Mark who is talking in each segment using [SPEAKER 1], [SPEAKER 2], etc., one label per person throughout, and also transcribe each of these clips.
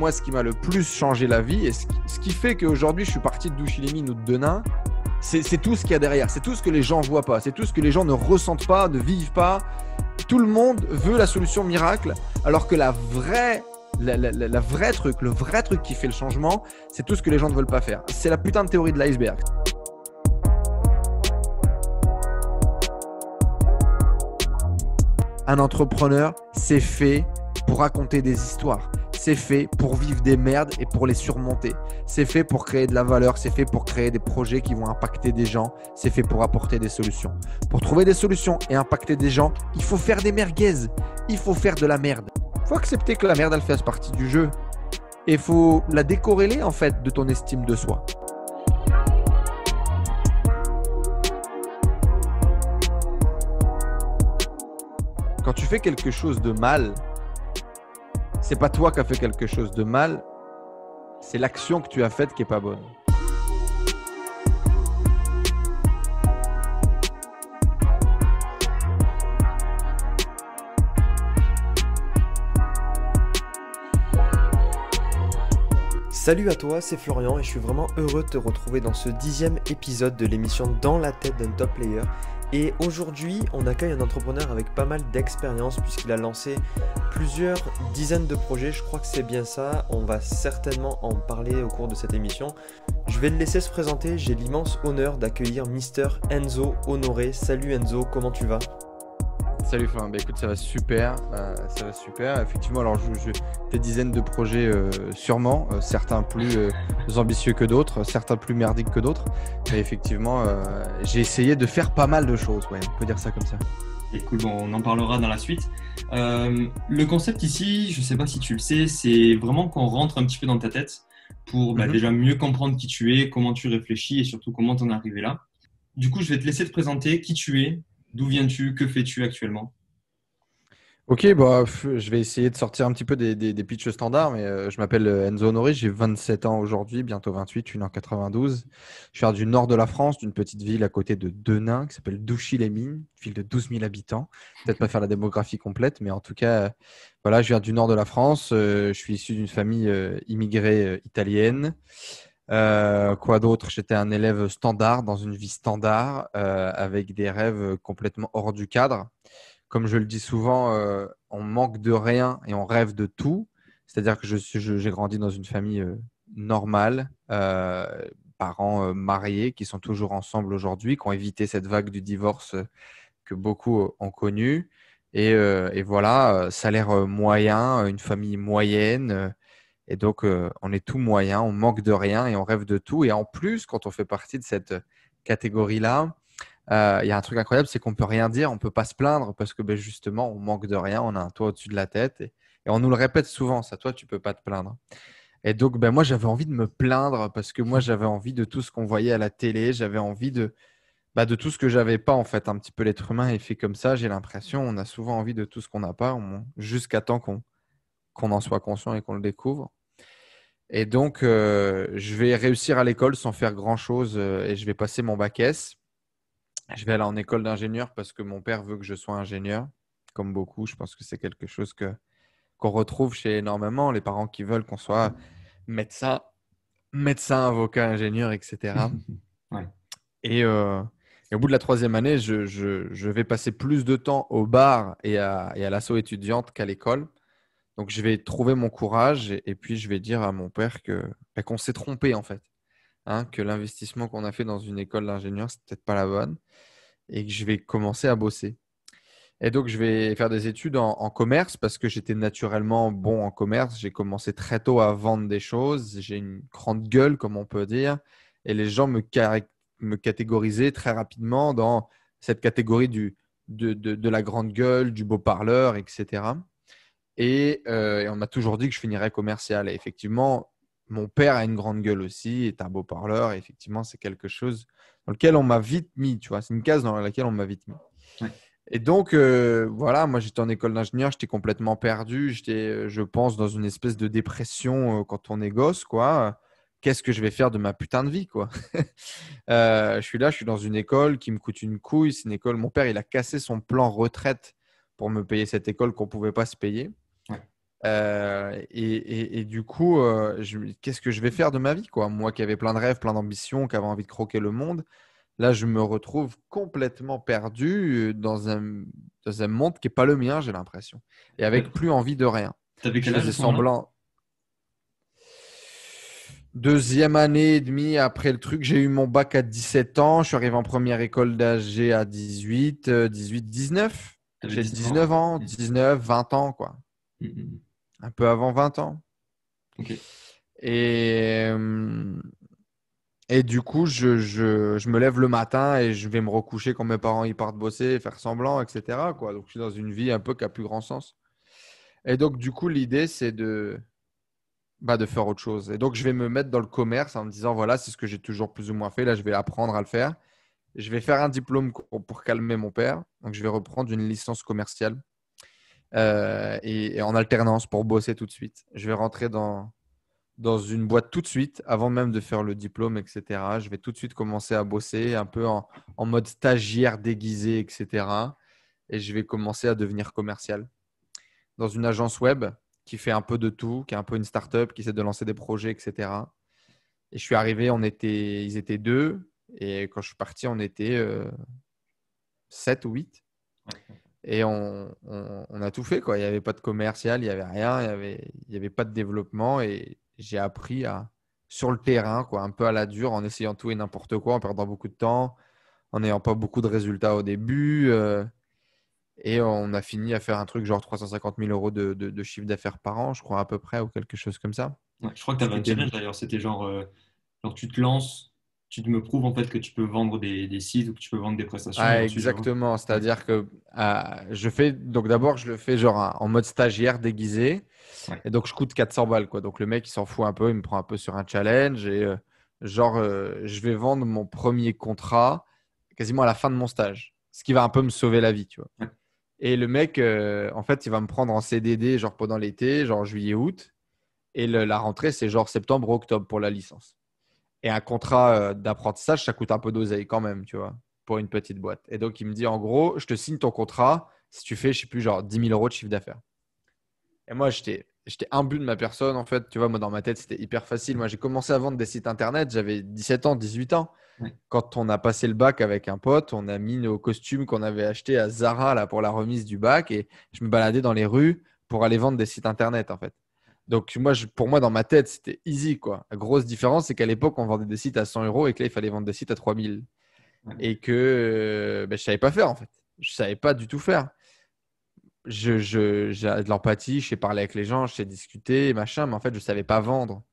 [SPEAKER 1] moi, ce qui m'a le plus changé la vie et ce qui, fait qu'aujourd'hui, je suis parti de Douchilémine ou de Denain, c'est tout ce qu'il y a derrière. C'est tout ce que les gens voient pas. C'est tout ce que les gens ne ressentent pas, ne vivent pas. Tout le monde veut la solution miracle, alors que la vraie la vraie truc, le vrai truc qui fait le changement, c'est tout ce que les gens ne veulent pas faire. C'est la putain de théorie de l'iceberg. Un entrepreneur, c'est fait pour raconter des histoires c'est fait pour vivre des merdes et pour les surmonter. C'est fait pour créer de la valeur, c'est fait pour créer des projets qui vont impacter des gens, c'est fait pour apporter des solutions. Pour trouver des solutions et impacter des gens, il faut faire des merguez, il faut faire de la merde. Faut accepter que la merde, elle fasse partie du jeu. Et faut la décorréler en fait de ton estime de soi. Quand tu fais quelque chose de mal, c'est pas toi qui a fait quelque chose de mal, c'est l'action que tu as faite qui est pas bonne.
[SPEAKER 2] Salut à toi, c'est Florian et je suis vraiment heureux de te retrouver dans ce dixième épisode de l'émission Dans la tête d'un top player et aujourd'hui, on accueille un entrepreneur avec pas mal d'expérience puisqu'il a lancé plusieurs dizaines de projets. Je crois que c'est bien ça. On va certainement en parler au cours de cette émission. Je vais le laisser se présenter. J'ai l'immense honneur d'accueillir Mister Enzo Honoré. Salut Enzo, comment tu vas
[SPEAKER 1] Salut Florent, bah, écoute, ça va super, euh, ça va super. Effectivement, alors je, des dizaines de projets euh, sûrement, euh, certains plus ambitieux que d'autres, certains plus merdiques que d'autres. Et effectivement, j'ai essayé de faire pas mal
[SPEAKER 2] de choses, ouais, on peut dire ça comme ça. Écoute, on en parlera dans la suite. le concept ici, je ne sais pas si tu le sais, c'est vraiment qu'on rentre un petit peu dans ta tête pour bah, mhm. déjà mieux comprendre qui tu es, comment tu réfléchis et surtout comment t'en es arrivé là. Du coup, je vais te laisser te présenter qui tu es, D'où viens-tu Que fais-tu actuellement
[SPEAKER 1] Ok, bah, je vais essayer de sortir un petit peu des, des, standards, mais euh, je m'appelle euh, Enzo Honoré, j'ai 27 ans aujourd'hui, bientôt 28, je suis 92. Je viens du nord de la France, d'une petite ville à côté de Denain qui s'appelle Douchy-les-Mines, ville de 12 000 habitants. Peut-être pas faire la démographie complète, mais en tout cas, euh, voilà, je viens du nord de la France. je suis issu d'une famille immigrée italienne. Euh, quoi d'autre J'étais un élève standard, dans une vie standard, euh, avec des rêves complètement hors du cadre. Comme je le dis souvent, euh, on manque de rien et on rêve de tout. C'est-à-dire que j'ai grandi dans une famille normale, parents mariés qui sont toujours ensemble aujourd'hui, qui ont évité cette vague du divorce que beaucoup ont connue. et voilà, salaire moyen, une famille moyenne et donc, euh, on est tout moyen, on manque de rien et on rêve de tout. Et en plus, quand on fait partie de cette catégorie-là, euh, il y a un truc incroyable, c'est qu'on ne peut rien dire, on ne peut pas se plaindre parce que ben, justement, on manque de rien, on a un toit au-dessus de la tête. Et, on nous le répète souvent, ça, toi, tu ne peux pas te plaindre. Et donc, ben, moi, j'avais envie de me plaindre parce que moi, j'avais envie de tout ce qu'on voyait à la télé, j'avais envie de, bah, de tout ce que j'avais pas, en fait. Un petit peu l'être humain est fait comme ça, j'ai l'impression. On a souvent envie de tout ce qu'on n'a pas, jusqu'à temps qu'on qu'on en soit conscient et qu'on le découvre. Et donc, euh, je vais réussir à l'école sans faire grand-chose euh, et je vais passer mon bac S. Je vais aller en école d'ingénieur parce que mon père veut que je sois ingénieur, comme beaucoup. Je pense que c'est quelque chose que, qu'on retrouve chez énormément les parents qui veulent qu'on soit médecin, médecin, avocat, ingénieur, etc. Euh, et, au bout de la troisième année, je, vais passer plus de temps au bar et à, et à l'assaut étudiante qu'à l'école. Donc je vais trouver mon courage et, puis je vais dire à mon père que bah, qu'on s'est trompé en fait, hein, que l'investissement qu'on a fait dans une école d'ingénieur c'est peut-être pas la bonne et que je vais commencer à bosser. Et donc je vais faire des études en, commerce parce que j'étais naturellement bon en commerce. J'ai commencé très tôt à vendre des choses. J'ai une grande gueule comme on peut dire et les gens me, catégorisaient très rapidement dans cette catégorie de la grande gueule, du beau parleur, etc. Euh, et, on m'a toujours dit que je finirais commercial. Et effectivement, mon père a une grande gueule aussi, est un beau parleur. Et effectivement, c'est quelque chose dans lequel on m'a vite mis, tu vois. C'est une case dans laquelle on m'a vite mis. Et donc, euh, voilà, moi j'étais en école d'ingénieur, j'étais complètement perdu. J'étais, euh, je pense, dans une espèce de dépression quand on est gosse, quoi qu'est-ce que je vais faire de ma putain de vie, quoi. je suis là, je suis dans une école qui me coûte une couille. école. Mon père, il a cassé son plan retraite pour me payer cette école qu'on pouvait pas se payer. Euh, et, et, du coup, euh, qu'est-ce que je vais faire de ma vie quoi Moi qui avais plein de rêves, plein d'ambitions, qui avais envie de croquer le monde, là, je me retrouve complètement perdu dans un, dans un monde qui n'est pas le mien, j'ai l'impression. Et avec plus envie de rien. je semblant... Deuxième année et demie après le truc, j'ai eu mon bac à 17 ans. Je suis arrivé en première école d'âge à 18, 18, 19. J'ai 19 ans, 19, 20 mmh. ans, quoi. Mmh, mmh, un peu avant 20 ans. Euh, et, du coup, je, me lève le matin et je vais me recoucher quand mes parents y partent bosser, faire semblant, etc. Donc, je suis dans une vie un peu qui n'a plus grand sens. Et donc, du coup, l'idée, c'est de, bah, de faire autre chose. Et donc, je vais me mettre dans le commerce en me disant, voilà, c'est ce que j'ai toujours plus ou moins fait. Là, je vais apprendre à le faire. Je vais faire un diplôme pour calmer mon père. Donc, je vais reprendre une licence commerciale euh, et, en alternance pour bosser tout de suite. Je vais rentrer dans, dans une boîte tout de suite, avant même de faire le diplôme, etc. Je vais tout de suite commencer à bosser un peu en, en mode stagiaire déguisé, etc. Et je vais commencer à devenir commercial dans une agence web qui fait un peu de tout, qui est un peu une start-up, qui essaie de lancer des projets, etc. Et je suis arrivé, on était, ils étaient deux. Et quand je suis parti, on était euh, sept 7 ou 8. Et on, on, a tout fait. Quoi. Il n'y avait pas de commercial, il n'y avait rien, il n'y avait, avait pas de développement. Et j'ai appris à, sur le terrain, quoi, un peu à la dure, en essayant tout et n'importe quoi, en perdant beaucoup de temps, en n'ayant pas beaucoup de résultats au début. Euh, et on a fini à faire un truc genre 350 000 euros de, de, chiffre d'affaires par an, je crois à peu près, ou quelque chose comme ça. je crois que tu avais un challenge
[SPEAKER 2] d'ailleurs. C'était genre, quand euh, genre, tu te lances, tu me prouves en fait que tu peux vendre des, sites ou que tu peux vendre des prestations. Ah, exactement.
[SPEAKER 1] C'est-à-dire que ah, je fais donc d'abord je le fais genre en mode stagiaire déguisé et donc je coûte 400 balles quoi. Donc le mec il s'en fout un peu, il me prend un peu sur un challenge et euh, genre euh, je vais vendre mon premier contrat quasiment à la fin de mon stage, ce qui va un peu me sauver la vie, tu vois. Et le mec euh, en fait il va me prendre en CDD genre pendant l'été, genre juillet août et la rentrée c'est genre septembre octobre pour la licence. Et un contrat euh, d'apprentissage, ça coûte un peu d'oseille quand même, tu vois, pour une petite boîte. Et donc, il me dit, en gros, je te signe ton contrat si tu fais, je sais plus, genre 10 000 euros de chiffre d'affaires. Et moi, j'étais j'étais but de ma personne en fait. Tu vois, moi dans ma tête, c'était hyper facile. Moi, j'ai commencé à vendre des sites internet, j'avais 17 ans, 18 ans. Quand on a passé le bac avec un pote, on a mis nos costumes qu'on avait achetés à Zara là pour la remise du bac et je me baladais dans les rues pour aller vendre des sites internet en fait. Donc, moi, pour moi, dans ma tête, c'était easy. Quoi. La grosse différence, c'est qu'à l'époque, on vendait des sites à 100 euros et que là, il fallait vendre des sites à 3000. Et que euh, ben, je ne savais pas faire, en fait. Je ne savais pas du tout faire. Je, j'ai de l'empathie, je sais parler avec les gens, je sais discuter, machin, mais en fait, je ne savais pas vendre.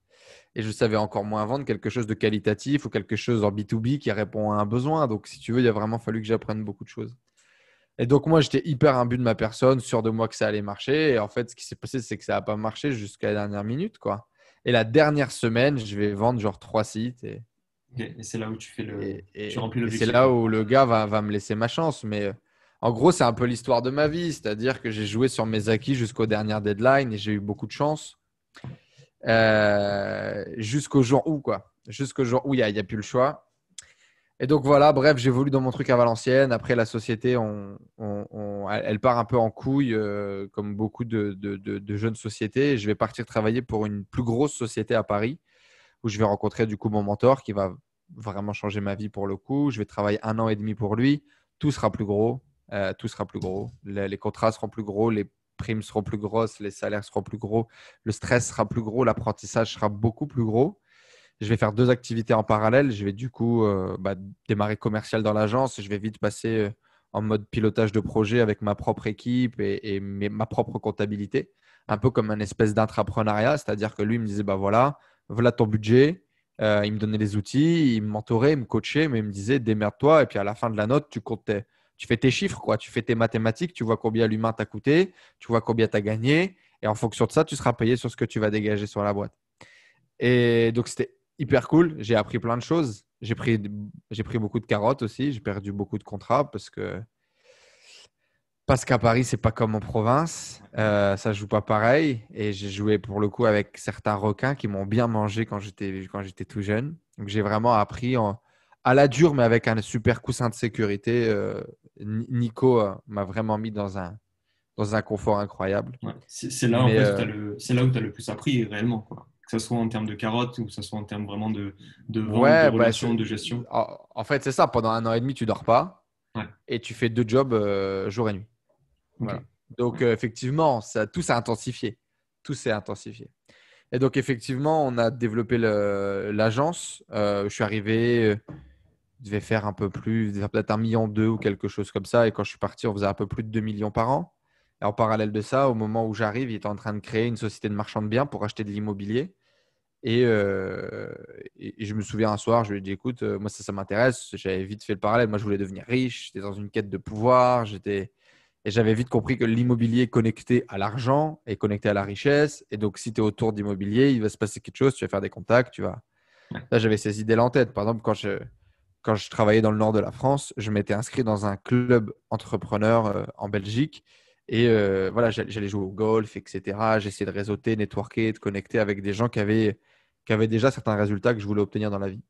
[SPEAKER 1] Et je savais encore moins vendre quelque chose de qualitatif ou quelque chose en B2B qui répond à un besoin. Donc, si tu veux, il a vraiment fallu que j'apprenne beaucoup de choses. Et donc, moi, j'étais hyper imbu de ma personne, sûr de moi que ça allait marcher. Et en fait, ce qui s'est passé, c'est que ça n'a pas marché jusqu'à la dernière minute. quoi. Et la dernière semaine, je vais vendre genre trois sites. Et, c'est là où
[SPEAKER 2] tu fais le. Et, C'est là où
[SPEAKER 1] le gars va, me laisser ma chance. Mais euh, en gros, c'est un peu l'histoire de ma vie. C'est-à-dire que j'ai joué sur mes acquis jusqu'aux dernières deadlines et j'ai eu beaucoup de chance. Euh, jusqu'au jour où, quoi. Jusqu'au jour où il n'y a, a, plus le choix. Et donc voilà, bref, j'évolue dans mon truc à Valenciennes. Après, la société, elle part un peu en couille, euh, comme beaucoup de, jeunes sociétés. je vais partir travailler pour une plus grosse société à Paris, où je vais rencontrer du coup mon mentor qui va vraiment changer ma vie pour le coup. Je vais travailler un an et demi pour lui. Tout sera plus gros. Euh, tout sera plus gros. les contrats seront plus gros. Les primes seront plus grosses. Les salaires seront plus gros. Le stress sera plus gros. L'apprentissage sera beaucoup plus gros je vais faire deux activités en parallèle. Je vais du coup euh, bah, démarrer commercial dans l'agence. Je vais vite passer euh, en mode pilotage de projet avec ma propre équipe et, ma propre comptabilité. Un peu comme un espèce d'intrapreneuriat. C'est-à-dire que lui il me disait, bah voilà, voilà ton budget. Euh, il me donnait les outils, il me mentorait, il me coachait, mais il me disait, démerde-toi. Et puis à la fin de la note, tu comptais. tu fais tes chiffres, quoi. tu fais tes mathématiques, tu vois combien l'humain t'a coûté, tu vois combien t'as gagné, et en fonction de ça, tu seras payé sur ce que tu vas dégager sur la boîte. Et donc, c'était hyper cool. J'ai appris plein de choses. J'ai pris, j'ai pris beaucoup de carottes aussi. J'ai perdu beaucoup de contrats parce que parce qu'à Paris, c'est pas comme en province. Euh, ça joue pas pareil. Et j'ai joué pour le coup avec certains requins qui m'ont bien mangé quand j'étais quand j'étais tout jeune. Donc j'ai vraiment appris à la dure, mais avec un super coussin de sécurité. Euh, Nico euh, m'a vraiment mis dans un dans un confort incroyable. c'est là, où tu as, le
[SPEAKER 2] plus appris réellement. Quoi que ce soit en termes de carottes ou que ce soit en termes vraiment de, de, vente, de bah, relations, de gestion En fait, c'est ça. Pendant un an et demi, tu dors pas et
[SPEAKER 1] tu fais deux jobs euh, jour et nuit. Donc, euh, effectivement, ça, tout s'est intensifié. Tout s'est intensifié. Et donc, effectivement, on a développé l'agence. Euh, je suis arrivé, je devais faire un peu plus, peut-être un million deux ou quelque chose comme ça. Et quand je suis parti, on faisait un peu plus de 2 millions par an en parallèle de ça, au moment où j'arrive, il était en train de créer une société de marchand de biens pour acheter de l'immobilier. Euh, et, je me souviens un soir, je lui ai dit écoute, euh, moi ça, ça m'intéresse. J'avais vite fait le parallèle. Moi, je voulais devenir riche. J'étais dans une quête de pouvoir. J'étais et j'avais vite compris que l'immobilier est connecté à l'argent et connecté à la richesse. Et donc, si tu es autour d'immobilier, il va se passer quelque chose. Tu vas faire des contacts. Tu vas. Là, j'avais ces idées-là en tête. Par exemple, quand je, quand je travaillais dans le nord de la France, je m'étais inscrit dans un club entrepreneur euh, en Belgique et euh, voilà, j'allais jouer au golf, etc. J'essayais de réseauter, networker, de connecter avec des gens qui avaient, qui déjà certains résultats que je voulais obtenir dans la vie.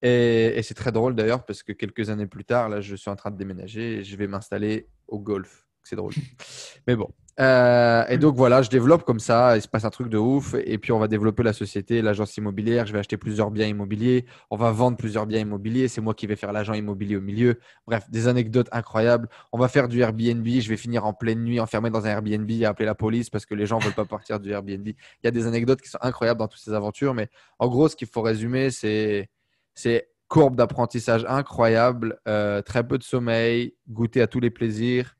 [SPEAKER 1] Et, et c'est très drôle d'ailleurs parce que quelques années plus tard, là, je suis en train de déménager et je vais m'installer au golf. C'est drôle. Mais bon, euh, et donc voilà, je développe comme ça, il se passe un truc de ouf, et puis on va développer la société, l'agence immobilière, je vais acheter plusieurs biens immobiliers, on va vendre plusieurs biens immobiliers, c'est moi qui vais faire l'agent immobilier au milieu, bref, des anecdotes incroyables, on va faire du Airbnb, je vais finir en pleine nuit enfermé dans un Airbnb et appeler la police parce que les gens ne veulent pas partir du Airbnb. Il y a des anecdotes qui sont incroyables dans toutes ces aventures, mais en gros, ce qu'il faut résumer, c'est courbe d'apprentissage incroyable, euh, très peu de sommeil, goûter à tous les plaisirs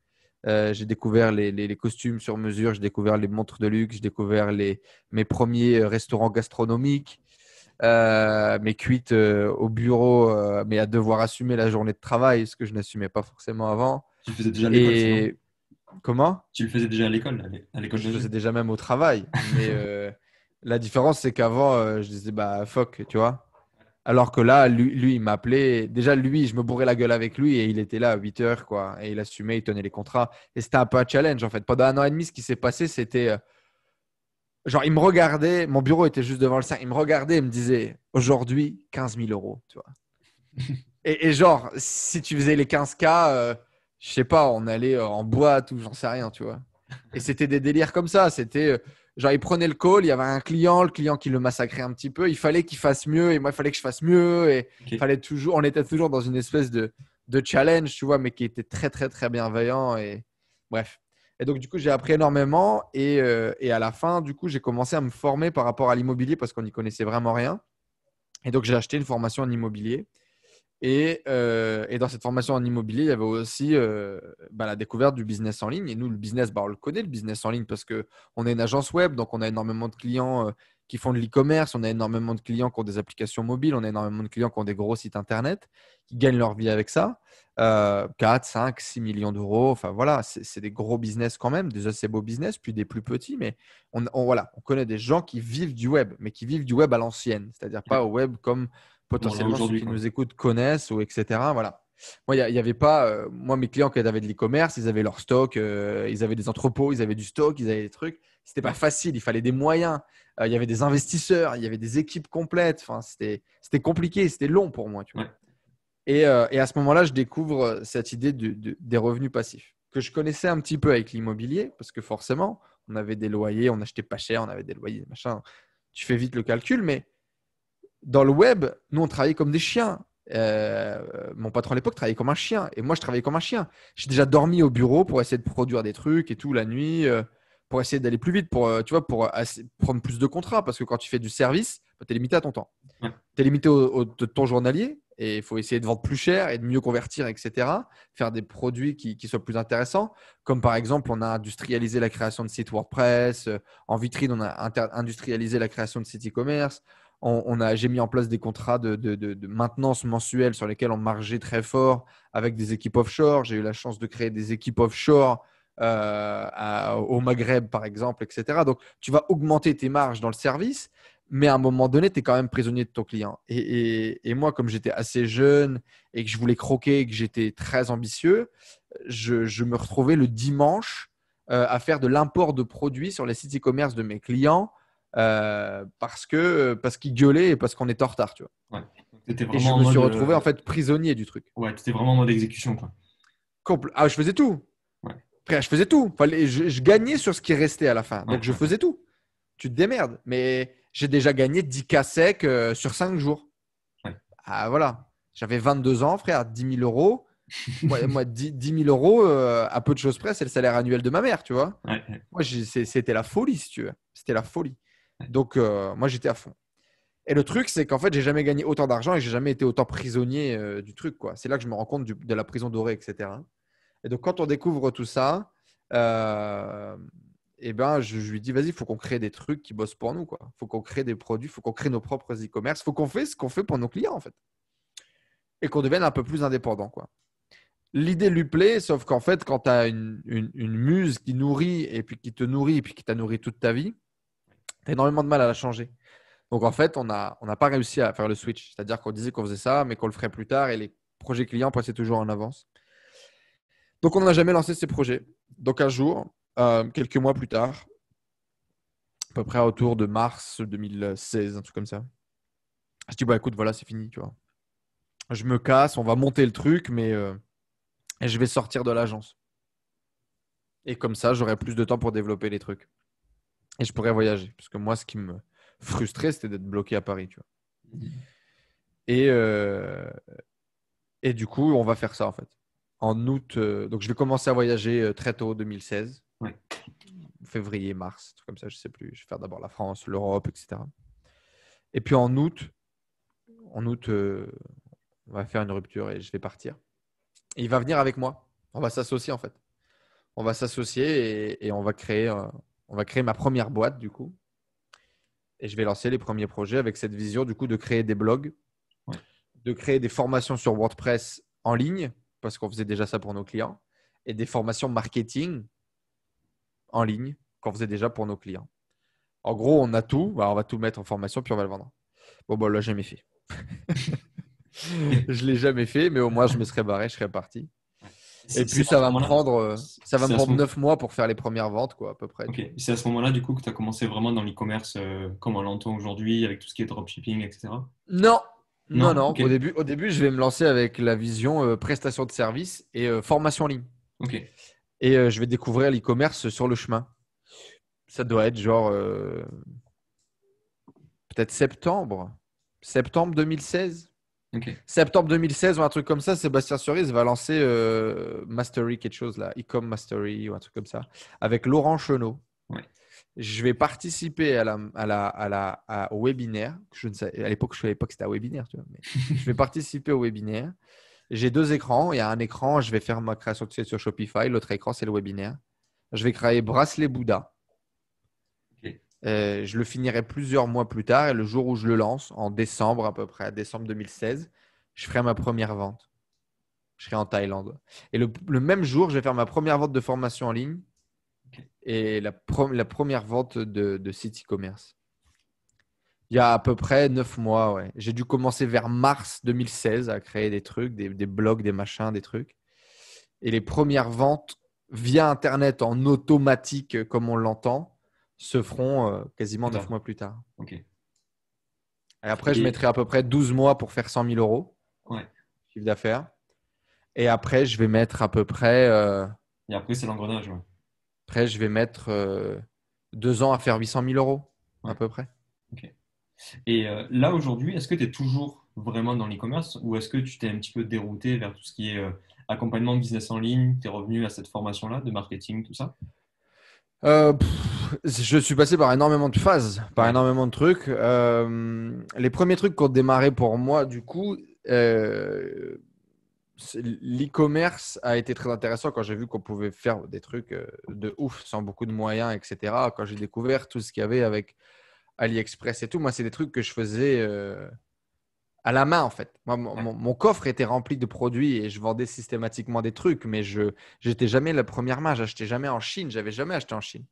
[SPEAKER 1] euh, j'ai découvert les, les, costumes sur mesure, j'ai découvert les montres de luxe, j'ai découvert les, mes premiers euh, restaurants gastronomiques, euh, mes cuites au bureau, mais à devoir assumer la journée de travail, ce que je n'assumais pas forcément avant. Tu le faisais déjà à l'école Comment
[SPEAKER 2] Tu le faisais déjà à l'école, à l'école Je le faisais
[SPEAKER 1] déjà même au travail. mais la différence, c'est qu'avant, je disais, bah fuck, tu vois. Alors que là, lui, il m'appelait. Déjà, lui, je me bourrais la gueule avec lui et il était là à 8 heures, quoi. Et il assumait, il tenait les contrats. Et c'était un peu un challenge, en fait. Pendant un an et demi, ce qui s'est passé, c'était. Euh, genre, il me regardait, mon bureau était juste devant le sein, il me regardait et me disait aujourd'hui 15 000 euros, tu vois. et, genre, si tu faisais les 15K, euh, je sais pas, on allait euh, en boîte ou j'en sais rien, tu vois. Et c'était des délires comme ça, c'était genre, il prenait le call, il y avait un client, le client qui le massacrait un petit peu. Il fallait qu'il fasse mieux et moi, il fallait que je fasse mieux. Et fallait toujours, on était toujours dans une espèce de, de challenge, tu vois, mais qui était très, très, très bienveillant. Et bref. Et donc, du coup, j'ai appris énormément. Et, euh, et, à la fin, du coup, j'ai commencé à me former par rapport à l'immobilier parce qu'on n'y connaissait vraiment rien. Et donc, j'ai acheté une formation en immobilier. Euh, et, dans cette formation en immobilier, il y avait aussi euh, bah, la découverte du business en ligne. Et nous, le business, bah, on le connaît, le business en ligne, parce qu'on est une agence web, donc on a énormément de clients euh, qui font de l'e-commerce, on a énormément de clients qui ont des applications mobiles, on a énormément de clients qui ont des gros sites Internet, qui gagnent leur vie avec ça. 4, 5, 6 millions d'euros, enfin voilà, c'est des gros business quand même, des assez beaux business, puis des plus petits, mais on, on voilà, on connaît des gens qui vivent du web, mais qui vivent du web à l'ancienne, c'est-à-dire pas au web comme potentiellement ceux qui nous écoutent connaissent ou etc. Voilà. Moi, il n'y avait pas. Euh, moi, mes clients qui avaient de l'e-commerce, ils avaient leur stock, euh, ils avaient des entrepôts, ils avaient du stock, ils avaient des trucs. C'était pas facile. Il fallait des moyens. Euh, il y avait des investisseurs, il y avait des équipes complètes. Enfin, c'était compliqué, c'était long pour moi. Tu vois. Et, et, à ce moment-là, je découvre cette idée de, de, des revenus passifs que je connaissais un petit peu avec l'immobilier parce que forcément, on avait des loyers, on achetait pas cher, on avait des loyers, machin. Tu fais vite le calcul, mais dans le web, nous, on travaillait comme des chiens. Euh, mon patron à l'époque travaillait comme un chien et moi je travaillais comme un chien. J'ai déjà dormi au bureau pour essayer de produire des trucs et tout la nuit euh, pour essayer d'aller plus vite, pour, euh, tu vois, pour prendre plus de contrats parce que quand tu fais du service, bah, tu es limité à ton temps. Tu es limité au, de ton journalier et il faut essayer de vendre plus cher et de mieux convertir, etc. Faire des produits qui, qui, soient plus intéressants. Comme par exemple, on a industrialisé la création de sites WordPress, en vitrine, on a industrialisé la création de sites e-commerce on, a, j'ai mis en place des contrats de, maintenance mensuelle sur lesquels on margeait très fort avec des équipes offshore. J'ai eu la chance de créer des équipes offshore euh, au Maghreb, par exemple, etc. Donc, tu vas augmenter tes marges dans le service, mais à un moment donné, tu es quand même prisonnier de ton client. Et, moi, comme j'étais assez jeune et que je voulais croquer et que j'étais très ambitieux, je, me retrouvais le dimanche euh, à faire de l'import de produits sur les sites e-commerce de mes clients euh, parce que parce qu'il gueulait et parce qu'on était en retard, tu vois.
[SPEAKER 2] et je me suis retrouvé euh, en
[SPEAKER 1] fait prisonnier du truc.
[SPEAKER 2] Ouais, étais vraiment en mode exécution, quoi.
[SPEAKER 1] ah, je faisais tout. Après, je faisais tout. je, gagnais sur ce qui restait à la fin. Donc, je faisais tout. Tu te démerdes. Mais j'ai déjà gagné 10 cas secs euh, sur 5 jours. Ah, voilà. J'avais 22 ans, frère, 10 000 euros. moi, 10, 000 euros, à peu de choses près, c'est le salaire annuel de ma mère, tu vois. Moi, c'était la folie, si tu veux. C'était la folie. Donc, euh, moi, j'étais à fond. Et le truc, c'est qu'en fait, j'ai jamais gagné autant d'argent et j'ai jamais été autant prisonnier euh, du truc. quoi. C'est là que je me rends compte de la prison dorée, etc. Et donc, quand on découvre tout ça, euh, eh ben, je, lui dis, vas-y, il faut qu'on crée des trucs qui bossent pour nous. Il faut qu'on crée des produits, il faut qu'on crée nos propres e-commerce, il faut qu'on fait ce qu'on fait pour nos clients, en fait. Et qu'on devienne un peu plus indépendant. quoi. L'idée lui plaît, sauf qu'en fait, quand tu as une, une muse qui nourrit et puis qui te nourrit et puis qui t'a nourri toute ta vie, T'as énormément de mal à la changer. Donc en fait, on n'a on pas réussi à faire le switch. C'est-à-dire qu'on disait qu'on faisait ça, mais qu'on le ferait plus tard et les projets clients passaient toujours en avance. Donc on n'a jamais lancé ces projets. Donc un jour, euh, quelques mois plus tard, à peu près autour de mars 2016, un truc comme ça, je dis bah écoute, voilà, c'est fini, vois. Je me casse, on va monter le truc, mais euh, je vais sortir de l'agence. Et comme ça, j'aurai plus de temps pour développer les trucs et je pourrais voyager. Parce que moi, ce qui me frustrait, c'était d'être bloqué à Paris, tu
[SPEAKER 2] vois. Mhm.
[SPEAKER 1] Et, euh, et du coup, on va faire ça, en fait. En août, euh, donc je vais commencer à voyager euh, très tôt, 2016. Février, mars, truc comme ça, je sais plus. Je vais faire d'abord la France, l'Europe, etc. Et puis en août, en août, on va faire une rupture et je vais partir. Et il va venir avec moi. On va s'associer, en fait. On va s'associer et, et on va créer on va créer ma première boîte du coup. Et je vais lancer les premiers projets avec cette vision du coup de créer des blogs, de créer des formations sur WordPress en ligne, parce qu'on faisait déjà ça pour nos clients, et des formations marketing en ligne qu'on faisait déjà pour nos clients. En gros, on a tout, bah, on va tout mettre en formation, puis on va le vendre. Bon, bah, ne l'a jamais fait. je l'ai jamais fait, mais au moins je me serais barré, je serais parti. Et puis euh, ça va me prendre, ça va prendre 9 mois pour faire les premières ventes, quoi, à peu près. C'est à ce moment-là,
[SPEAKER 2] du coup, que tu as commencé vraiment dans l'e-commerce euh, comme on l'entend aujourd'hui, avec tout ce qui est dropshipping, etc. Non, non, non. Au, début, au
[SPEAKER 1] début, je vais me lancer avec la vision euh, prestation de service et formation en ligne. Et je vais découvrir l'e-commerce sur le chemin. Ça doit être genre peut-être septembre, septembre 2016. Septembre 2016 ou un truc comme ça, Sébastien Cerise va lancer euh, Mastery quelque chose là, Ecom Mastery ou un truc comme ça, avec Laurent Chenot. Je vais participer à la, à la, à la au webinaire. Je ne sais, à l'époque, je savais pas c'était un webinaire, tu vois, mais je vais participer au webinaire. J'ai deux écrans. Il y a un écran, je vais faire ma création de site sur Shopify. L'autre écran, c'est le webinaire. Je vais créer Bracelet Bouddha. Euh, je le finirai plusieurs mois plus tard et le jour où je le lance, en décembre à peu près, à décembre 2016, je ferai ma première vente. Je serai en Thaïlande. Et le, même jour, je vais faire ma première vente de formation en ligne et la, première vente de, City site e-commerce. Il y a à peu près neuf mois, J'ai dû commencer vers mars 2016 à créer des trucs, des, des blogs, des machins, des trucs. Et les premières ventes via Internet en automatique, comme on l'entend, se feront euh, quasiment neuf mois plus tard. Ok. Et après, je mettrai à peu près 12 mois pour faire 100 000 euros. Ouais. Chiffre d'affaires. Et après, je vais mettre à peu près. Euh,
[SPEAKER 2] Et après, c'est l'engrenage. Ouais.
[SPEAKER 1] Après, je vais mettre 2 euh, deux ans à faire 800 000 euros, à peu près.
[SPEAKER 2] Ok. Et là, aujourd'hui, est-ce que tu es toujours vraiment dans l'e-commerce ou est-ce que tu t'es un petit peu dérouté vers tout ce qui est accompagnement de business en ligne Tu es revenu à cette formation-là de marketing, tout ça euh, je
[SPEAKER 1] suis passé par énormément de phases, par énormément de trucs. Euh, les premiers trucs qui ont démarré pour moi, du coup, euh, l'e-commerce a été très intéressant quand j'ai vu qu'on pouvait faire des trucs de ouf sans beaucoup de moyens, etc. Quand j'ai découvert tout ce qu'il y avait avec AliExpress et tout, moi, c'est des trucs que je faisais à la main en fait. mon, coffre était rempli de produits et je vendais systématiquement des trucs, mais je j'étais jamais la première main. J'achetais jamais en Chine. J'avais jamais acheté en Chine.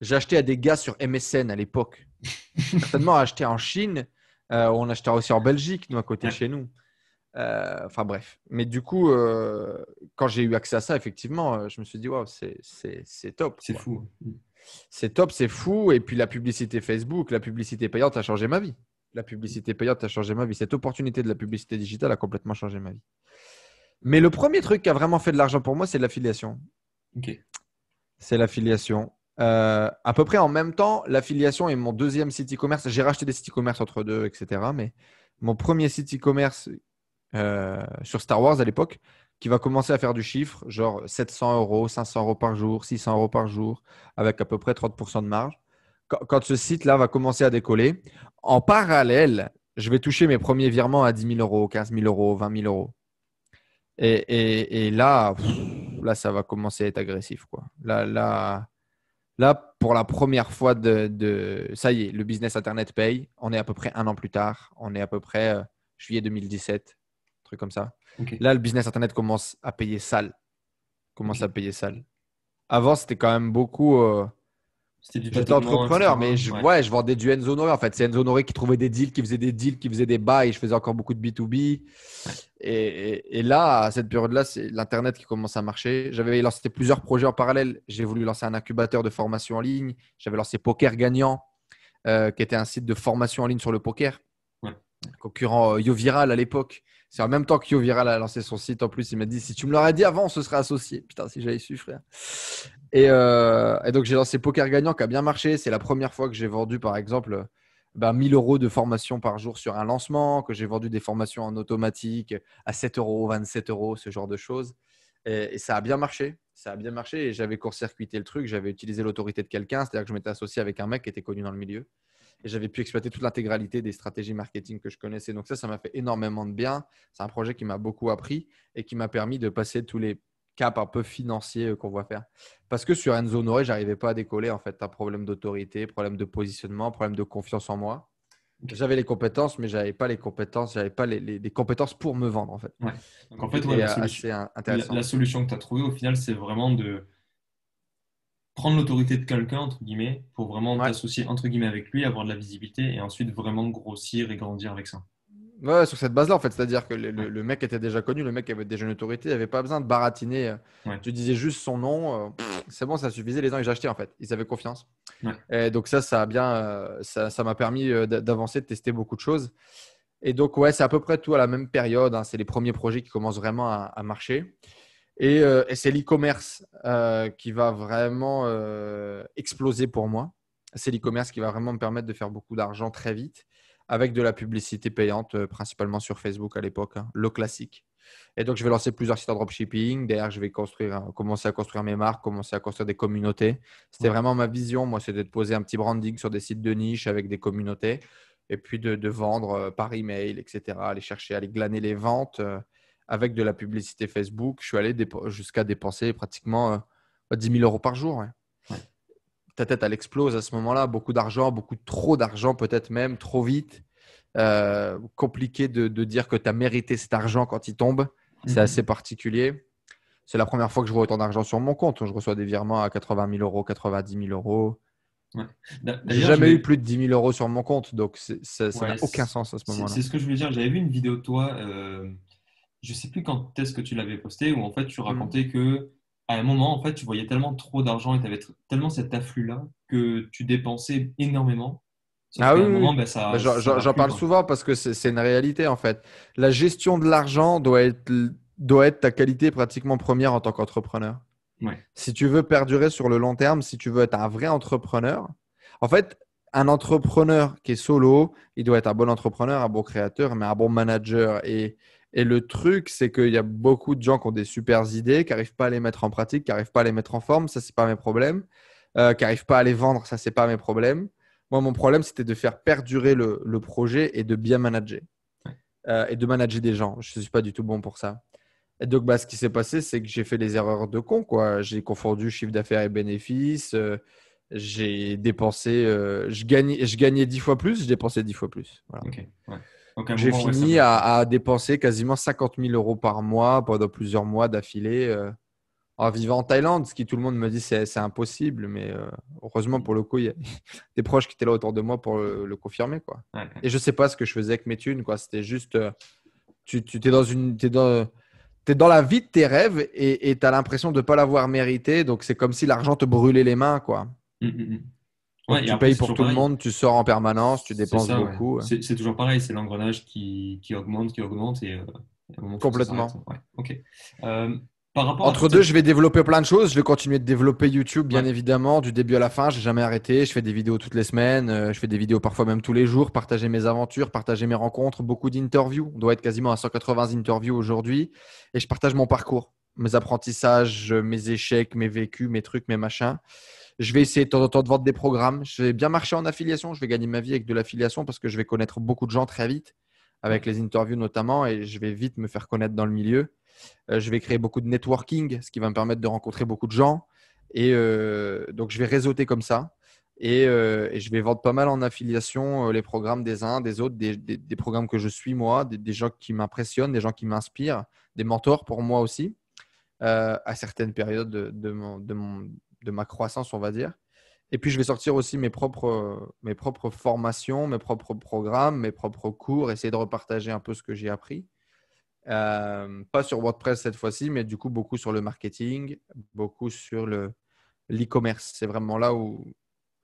[SPEAKER 1] J'achetais à des gars sur MSN à l'époque. Certainement acheté en Chine. Euh, on achetait aussi en Belgique, nous à côté de chez nous. Euh, enfin bref. Mais du coup, euh, quand j'ai eu accès à ça, effectivement, je me suis dit waouh, c'est top. C'est fou. C'est top, c'est fou. Et puis la publicité Facebook, la publicité payante a changé ma vie la publicité payante a changé ma vie. Cette opportunité de la publicité digitale a complètement changé ma vie. Mais le premier truc qui a vraiment fait de l'argent pour moi, c'est l'affiliation. Ok. C'est l'affiliation. Euh, à peu près en même temps, l'affiliation est mon deuxième site e-commerce. J'ai racheté des sites e-commerce entre deux, etc. Mais mon premier site e-commerce euh, sur Star Wars à l'époque, qui va commencer à faire du chiffre, genre 700 euros, 500 euros par jour, 600 euros par jour, avec à peu près 30% de marge quand ce site-là va commencer à décoller, en parallèle, je vais toucher mes premiers virements à 10 000 euros, 15 000 euros, 20 000 euros. Et, là, là, ça va commencer à être agressif. Quoi. Là, là, là, pour la première fois, de, ça y est, le business Internet paye. On est à peu près un an plus tard. On est à peu près euh, juillet 2017, truc comme ça. Là, le business Internet commence à payer sale. Commence à payer sale. Avant, c'était quand même beaucoup. Euh, J'étais entrepreneur, mais je, je vendais du Enzo Noré. En fait, c'est Enzo Noré qui trouvait des deals, qui faisait des deals, qui faisait des bails. Je faisais encore beaucoup de B2B. Et, là, à cette période-là, c'est l'Internet qui commence à marcher. J'avais lancé plusieurs projets en parallèle. J'ai voulu lancer un incubateur de formation en ligne. J'avais lancé Poker Gagnant, euh, qui était un site de formation en ligne sur le poker. Concurrent euh, YoViral à l'époque. C'est en même temps que YoViral a lancé son site. En plus, il m'a dit si tu me l'aurais dit avant, on se serait associé. Putain, si j'avais su, frère. Euh, et, donc, j'ai lancé Poker Gagnant qui a bien marché. C'est la première fois que j'ai vendu, par exemple, 1000 ben, euros de formation par jour sur un lancement, que j'ai vendu des formations en automatique à 7 euros, 27 euros, ce genre de choses. Et, et ça a bien marché. Ça a bien marché et j'avais court-circuité le truc. J'avais utilisé l'autorité de quelqu'un, c'est-à-dire que je m'étais associé avec un mec qui était connu dans le milieu et j'avais pu exploiter toute l'intégralité des stratégies marketing que je connaissais. Donc ça, ça m'a fait énormément de bien. C'est un projet qui m'a beaucoup appris et qui m'a permis de passer tous les cap un peu financier euh, qu'on voit faire. Parce que sur Enzo Noré, j'arrivais pas à décoller en fait. Un problème d'autorité, problème de positionnement, problème de confiance en moi. J'avais les compétences, mais j'avais pas les compétences, j'avais pas les, compétences pour me vendre en fait. en fait, la, solution,
[SPEAKER 2] que tu as trouvée au final, c'est vraiment de prendre l'autorité de quelqu'un entre guillemets pour vraiment ouais. t'associer entre guillemets avec lui, avoir de la visibilité et ensuite vraiment grossir et grandir avec ça.
[SPEAKER 1] Ouais, sur cette base-là, en fait. C'est-à-dire que le, mec était déjà connu, le mec avait déjà une autorité, il n'avait pas besoin de baratiner. Euh, tu disais juste son nom, euh, c'est bon, ça suffisait, les gens, ils achetaient, en fait. Ils avaient confiance. Et donc, ça, ça a bien, euh, ça, m'a permis d'avancer, de tester beaucoup de choses. Et donc, ouais, c'est à peu près tout à la même période. Hein. C'est les premiers projets qui commencent vraiment à, marcher. Et, c'est l'e-commerce qui va vraiment exploser pour moi. C'est l'e-commerce qui va vraiment me permettre de faire beaucoup d'argent très vite avec de la publicité payante, euh, principalement sur Facebook à l'époque, hein, le classique. Et donc, je vais lancer plusieurs sites en dropshipping. Derrière, je vais construire, commencer à construire mes marques, commencer à construire des communautés. C'était vraiment ma vision, moi, c'était de poser un petit branding sur des sites de niche avec des communautés et puis de, vendre euh, par email, etc. Aller chercher, aller glaner les ventes euh, avec de la publicité Facebook. Je suis allé jusqu'à dépenser pratiquement 10 000 euros par jour ta tête, elle explose à ce moment-là. Beaucoup d'argent, beaucoup trop d'argent, peut-être même, trop vite. Euh, compliqué de, dire que tu as mérité cet argent quand il tombe. C'est mhm. assez particulier. C'est la première fois que je vois autant d'argent sur mon compte. Je reçois des virements à 80 000 euros, 90 000 euros. Ouais. J'ai jamais eu plus de 10 000 euros sur mon compte, donc ça n'a aucun sens à ce moment-là. C'est ce que
[SPEAKER 2] je voulais dire. J'avais vu une vidéo de toi, euh, je sais plus quand est-ce que tu l'avais postée, où en fait tu mm. racontais que à un moment, en fait, tu voyais tellement trop d'argent et tu avais tellement cet afflux-là que tu dépensais énormément. ah oui, j'en parle
[SPEAKER 1] souvent parce que c'est une réalité en fait. La gestion de l'argent doit être, doit être ta qualité pratiquement première en tant qu'entrepreneur. Si tu veux perdurer sur le long terme, si tu veux être un vrai entrepreneur, en fait, un entrepreneur qui est solo, il doit être un bon entrepreneur, un bon créateur, mais un bon manager. Et et le truc, c'est qu'il y a beaucoup de gens qui ont des supers idées, qui n'arrivent pas à les mettre en pratique, qui n'arrivent pas à les mettre en forme, ça, c'est pas mes problèmes. Euh, qui n'arrivent pas à les vendre, ça, c'est pas mes problèmes. Moi, mon problème, c'était de faire perdurer le, projet et de bien manager. Euh, et de manager des gens. Je ne suis pas du tout bon pour ça. Et donc, bah, ce qui s'est passé, c'est que j'ai fait les erreurs de con. quoi. J'ai confondu chiffre d'affaires et bénéfices. Euh, j'ai dépensé. Euh, je, gagnais, je gagnais 10 fois plus, je dépensais 10 fois plus. Voilà j'ai fini à, dépenser quasiment 50 000 euros par mois pendant plusieurs mois d'affilée euh, en vivant en Thaïlande, ce qui tout le monde me dit c'est, impossible, mais euh, heureusement pour le coup, il y a des proches qui étaient là autour de moi pour le, confirmer. Quoi. Et je ne sais pas ce que je faisais avec mes thunes, quoi. c'était juste, euh, tu, tu dans dans, la vie de tes rêves et tu as l'impression de ne pas l'avoir mérité. Donc, c'est comme si l'argent te brûlait les mains. quoi. Hum, hum, hum tu payes pour tout le monde, tu sors en permanence, tu dépenses beaucoup.
[SPEAKER 2] C'est toujours pareil, c'est l'engrenage qui, qui, augmente, qui augmente et euh, complètement. Euh, Entre deux, je vais développer
[SPEAKER 1] plein de choses. Je vais continuer de développer YouTube, bien évidemment, du début à la fin. J'ai jamais arrêté. Je fais des vidéos toutes les semaines. Euh, je fais des vidéos parfois même tous les jours. Partager mes aventures, partager mes rencontres, beaucoup d'interviews. On doit être quasiment à 180 interviews aujourd'hui. Et je partage mon parcours, mes apprentissages, mes échecs, mes vécus, mes trucs, mes machins. Je vais essayer de temps en temps de vendre des programmes. Je vais bien marcher en affiliation. Je vais gagner ma vie avec de l'affiliation parce que je vais connaître beaucoup de gens très vite, avec les interviews notamment, et je vais vite me faire connaître dans le milieu. Euh, je vais créer beaucoup de networking, ce qui va me permettre de rencontrer beaucoup de gens. Et euh, donc, je vais réseauter comme ça. Euh, et, je vais vendre pas mal en affiliation les programmes des uns, des autres, des, programmes que je suis moi, des, gens qui m'impressionnent, des gens qui m'inspirent, des mentors pour moi aussi, à certaines périodes de, mon, de, mon, de ma croissance, on va dire. Et puis, je vais sortir aussi mes propres, euh, mes propres formations, mes propres programmes, mes propres cours, essayer de repartager un peu ce que j'ai appris. Euh, pas sur WordPress cette fois-ci, mais du coup, beaucoup sur le marketing, beaucoup sur le, l'e-commerce. C'est vraiment là où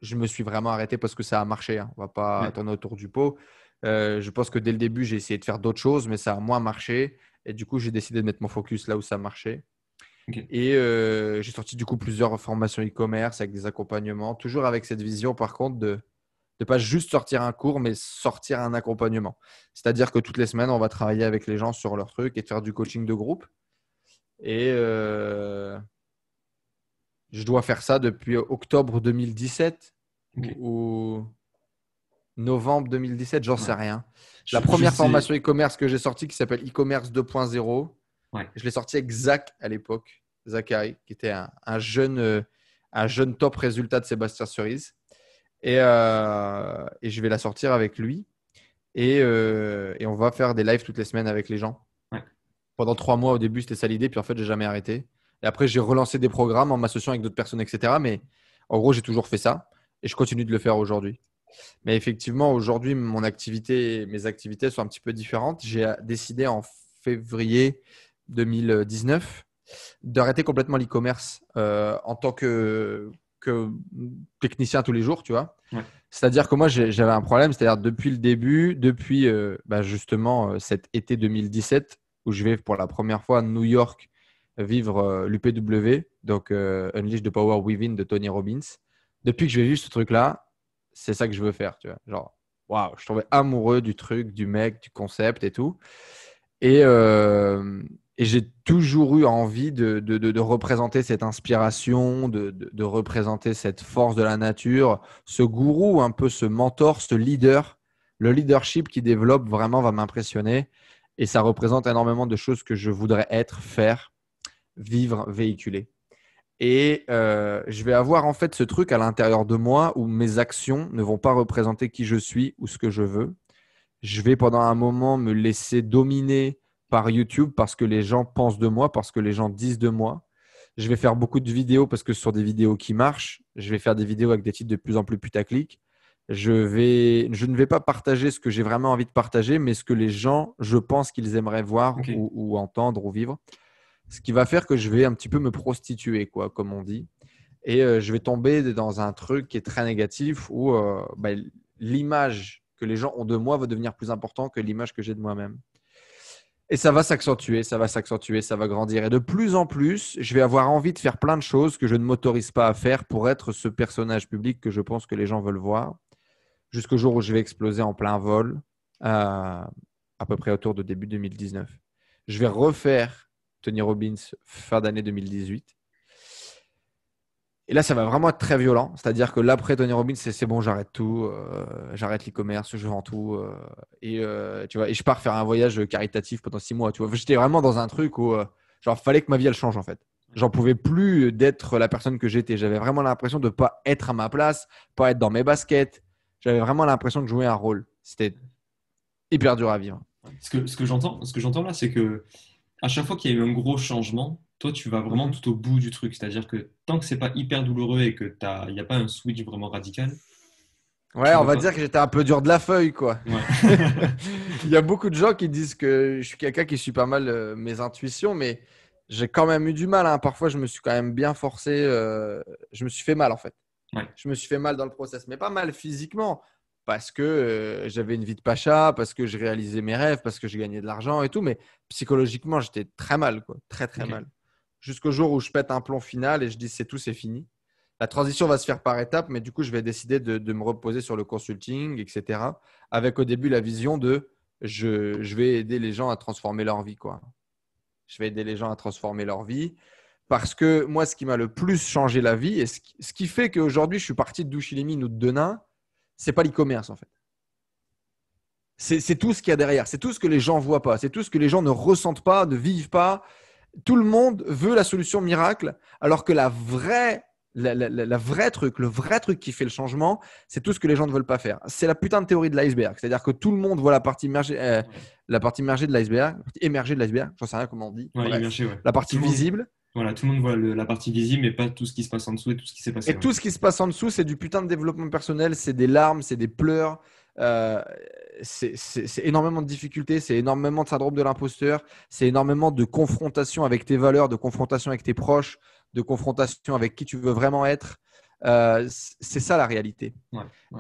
[SPEAKER 1] je me suis vraiment arrêté parce que ça a marché. Hein. On va pas tourner autour du pot. Euh, je pense que dès le début, j'ai essayé de faire d'autres choses, mais ça a moins marché. Et du coup, j'ai décidé de mettre mon focus là où ça marchait. Et euh, j'ai sorti du coup plusieurs formations e-commerce avec des accompagnements, toujours avec cette vision par contre de ne pas juste sortir un cours, mais sortir un accompagnement. C'est-à-dire que toutes les semaines, on va travailler avec les gens sur leur truc et faire du coaching de groupe.
[SPEAKER 2] Et euh,
[SPEAKER 1] je dois faire ça depuis octobre 2017 ou novembre 2017, j'en sais rien. La première formation e-commerce que j'ai sortie qui s'appelle e-commerce 2.0. Je l'ai sorti avec Zach à l'époque, Zachary, qui était un, jeune, euh, un jeune top résultat de Sébastien Cerise. Et, euh, je vais la sortir avec lui. Euh, et, on va faire des lives toutes les semaines avec les gens. Pendant trois mois au début, c'était ça l'idée, puis en fait, j'ai jamais arrêté. Et après, j'ai relancé des programmes en m'associant avec d'autres personnes, etc. Mais en gros, j'ai toujours fait ça et je continue de le faire aujourd'hui. Mais effectivement, aujourd'hui, mon activité, mes activités sont un petit peu différentes. J'ai décidé en février 2019 d'arrêter complètement l'e-commerce euh, en tant que, technicien tous les jours, tu vois. C'est-à-dire que moi, j'avais un problème, c'est-à-dire depuis le début, depuis euh, bah, justement euh, cet été 2017, où je vais pour la première fois à New York vivre l'UPW, donc Unleash the Power Within de Tony Robbins. Depuis que je vais vivre ce truc-là, c'est ça que je veux faire, tu vois. Genre, waouh, je tombais amoureux du truc, du mec, du concept et tout. Et et j'ai toujours eu envie de, représenter cette inspiration, de, représenter cette force de la nature, ce gourou, un peu ce mentor, ce leader. Le leadership qui développe vraiment va m'impressionner et ça représente énormément de choses que je voudrais être, faire, vivre, véhiculer. Et euh, je vais avoir en fait ce truc à l'intérieur de moi où mes actions ne vont pas représenter qui je suis ou ce que je veux. Je vais pendant un moment me laisser dominer par YouTube parce que les gens pensent de moi, parce que les gens disent de moi. Je vais faire beaucoup de vidéos parce que ce sont des vidéos qui marchent. Je vais faire des vidéos avec des titres de plus en plus putaclic. Je, vais, je ne vais pas partager ce que j'ai vraiment envie de partager, mais ce que les gens, je pense qu'ils aimeraient voir ou, entendre ou vivre. Ce qui va faire que je vais un petit peu me prostituer, quoi, comme on dit. Et euh, je vais tomber dans un truc qui est très négatif où euh, ben, l'image que les gens ont de moi va devenir plus importante que l'image que j'ai de moi-même. Et ça va s'accentuer, ça va s'accentuer, ça va grandir. Et de plus en plus, je vais avoir envie de faire plein de choses que je ne m'autorise pas à faire pour être ce personnage public que je pense que les gens veulent voir. Jusqu'au jour où je vais exploser en plein vol, euh, à peu près autour de début 2019. Je vais refaire Tony Robbins fin d'année 2018. Et là, ça va vraiment être très violent. C'est-à-dire que l'après Tony Robbins, c'est, bon, j'arrête tout, euh, j'arrête l'e-commerce, je vends tout. Euh, et, euh, tu vois, et je pars faire un voyage caritatif pendant six mois. Tu vois. J'étais vraiment dans un truc où, genre, fallait que ma vie, elle change en fait. J'en pouvais plus d'être la personne que j'étais. J'avais vraiment l'impression de ne pas être à ma place, pas être dans mes baskets. J'avais vraiment l'impression de jouer un rôle. C'était hyper dur à vivre.
[SPEAKER 2] Ce que, ce que, j'entends, ce que j'entends là, c'est que à chaque fois qu'il y a eu un gros changement, toi, tu vas vraiment mhm. tout au bout du truc. C'est-à-dire que tant que c'est pas hyper douloureux et que il n'y a pas un switch vraiment radical. Ouais, on va dire
[SPEAKER 1] que j'étais un peu dur de la feuille, quoi. il y a beaucoup de gens qui disent que je suis quelqu'un qui suit pas mal euh, mes intuitions, mais j'ai quand même eu du mal. Hein. Parfois, je me suis quand même bien forcé. Euh, je me suis fait mal, en fait. Je me suis fait mal dans le process, mais pas mal physiquement, parce que euh, j'avais une vie de pacha, parce que je réalisais mes rêves, parce que j'ai gagné de l'argent et tout, mais psychologiquement, j'étais très mal, quoi. Très, très mal jusqu'au jour où je pète un plomb final et je dis c'est tout, c'est fini. La transition va se faire par étapes, mais du coup, je vais décider de, me reposer sur le consulting, etc. Avec au début la vision de je, vais aider les gens à transformer leur vie. Quoi. Je vais aider les gens à transformer leur vie parce que moi, ce qui m'a le plus changé la vie et ce, qui fait qu'aujourd'hui, je suis parti de Douchilimine ou de Denain, c'est pas l'e-commerce en fait. C'est tout ce qu'il y a derrière. C'est tout ce que les gens ne voient pas. C'est tout ce que les gens ne ressentent pas, ne vivent pas tout le monde veut la solution miracle, alors que la vraie, la, vraie truc, le vrai truc qui fait le changement, c'est tout ce que les gens ne veulent pas faire. C'est la putain de théorie de l'iceberg. C'est-à-dire que tout le monde voit la partie émergée euh, la partie de l'iceberg, émergée de l'iceberg, j'en sais rien comment on dit. La partie visible.
[SPEAKER 2] voilà, tout le monde voit la partie visible, mais pas tout ce qui se passe en dessous et tout ce qui s'est passé. Et tout
[SPEAKER 1] ce qui se passe en dessous, c'est du putain de développement personnel, c'est des larmes, c'est des pleurs, euh, c'est énormément de difficultés, c'est énormément de syndrome de l'imposteur, c'est énormément de confrontation avec tes valeurs, de confrontation avec tes proches, de confrontation avec qui tu veux vraiment être. Euh, c'est ça la réalité.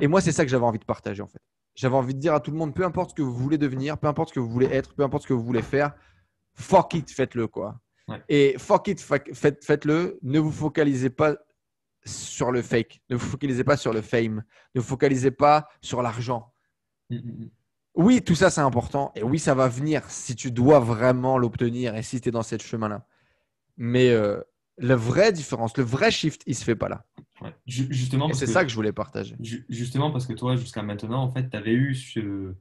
[SPEAKER 1] Et moi, c'est ça que j'avais envie de partager en fait. J'avais envie de dire à tout le monde, peu importe ce que vous voulez devenir, peu importe ce que vous voulez être, peu importe ce que vous voulez faire, fuck it, faites-le quoi. Et fuck it, faites-le. Ne vous focalisez pas sur le fake, ne vous focalisez pas sur le fame, ne vous focalisez pas sur l'argent. Mm, mm, mm. Oui, tout ça c'est important et oui, ça va venir si tu dois vraiment l'obtenir et si tu es dans ce chemin-là. Mais euh, la vraie différence, le vrai shift, il se fait pas là. Justement, c'est ça que je voulais partager.
[SPEAKER 2] Justement, parce que toi, jusqu'à maintenant, en fait, tu avais eu ce,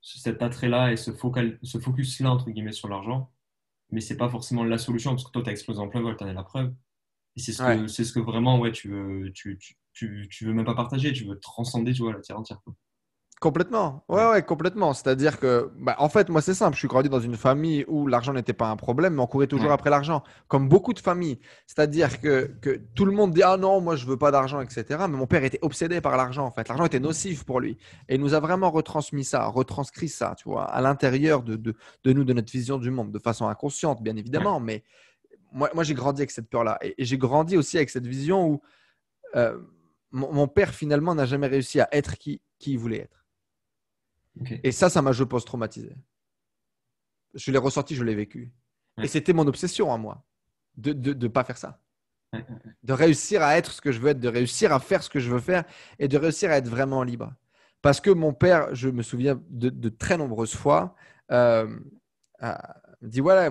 [SPEAKER 2] cet attrait-là et ce, focus-là, entre guillemets, sur l'argent, mais c'est pas forcément la solution, parce que toi, tu as explosé en plein vol, tu en es la preuve c'est ce, que, vraiment ouais, tu, veux, tu, tu, veux même pas partager, tu veux transcender tu vois, la terre entière.
[SPEAKER 1] Complètement, ouais, ouais, complètement. C'est-à-dire que, bah, en fait, moi, c'est simple. Je suis grandi dans une famille où l'argent n'était pas un problème, mais on courait toujours après l'argent, comme beaucoup de familles. C'est-à-dire que, que, tout le monde dit Ah non, moi, je veux pas d'argent, etc. Mais mon père était obsédé par l'argent, en fait. L'argent était nocif pour lui. Et il nous a vraiment retransmis ça, retranscrit ça, tu vois, à l'intérieur de, nous, de notre vision du monde, de façon inconsciente, bien évidemment, mais, moi, moi j'ai grandi avec cette peur-là. Et, j'ai grandi aussi avec cette vision où euh, mon, père, finalement, n'a jamais réussi à être qui, qui il voulait être. Et ça, ça m'a, je pense, traumatisé. Je l'ai ressenti, je l'ai vécu. Et c'était mon obsession à moi, de ne de, pas faire ça. De réussir à être ce que je veux être, de réussir à faire ce que je veux faire et de réussir à être vraiment libre. Parce que mon père, je me souviens de, de très nombreuses fois, euh, me dit voilà,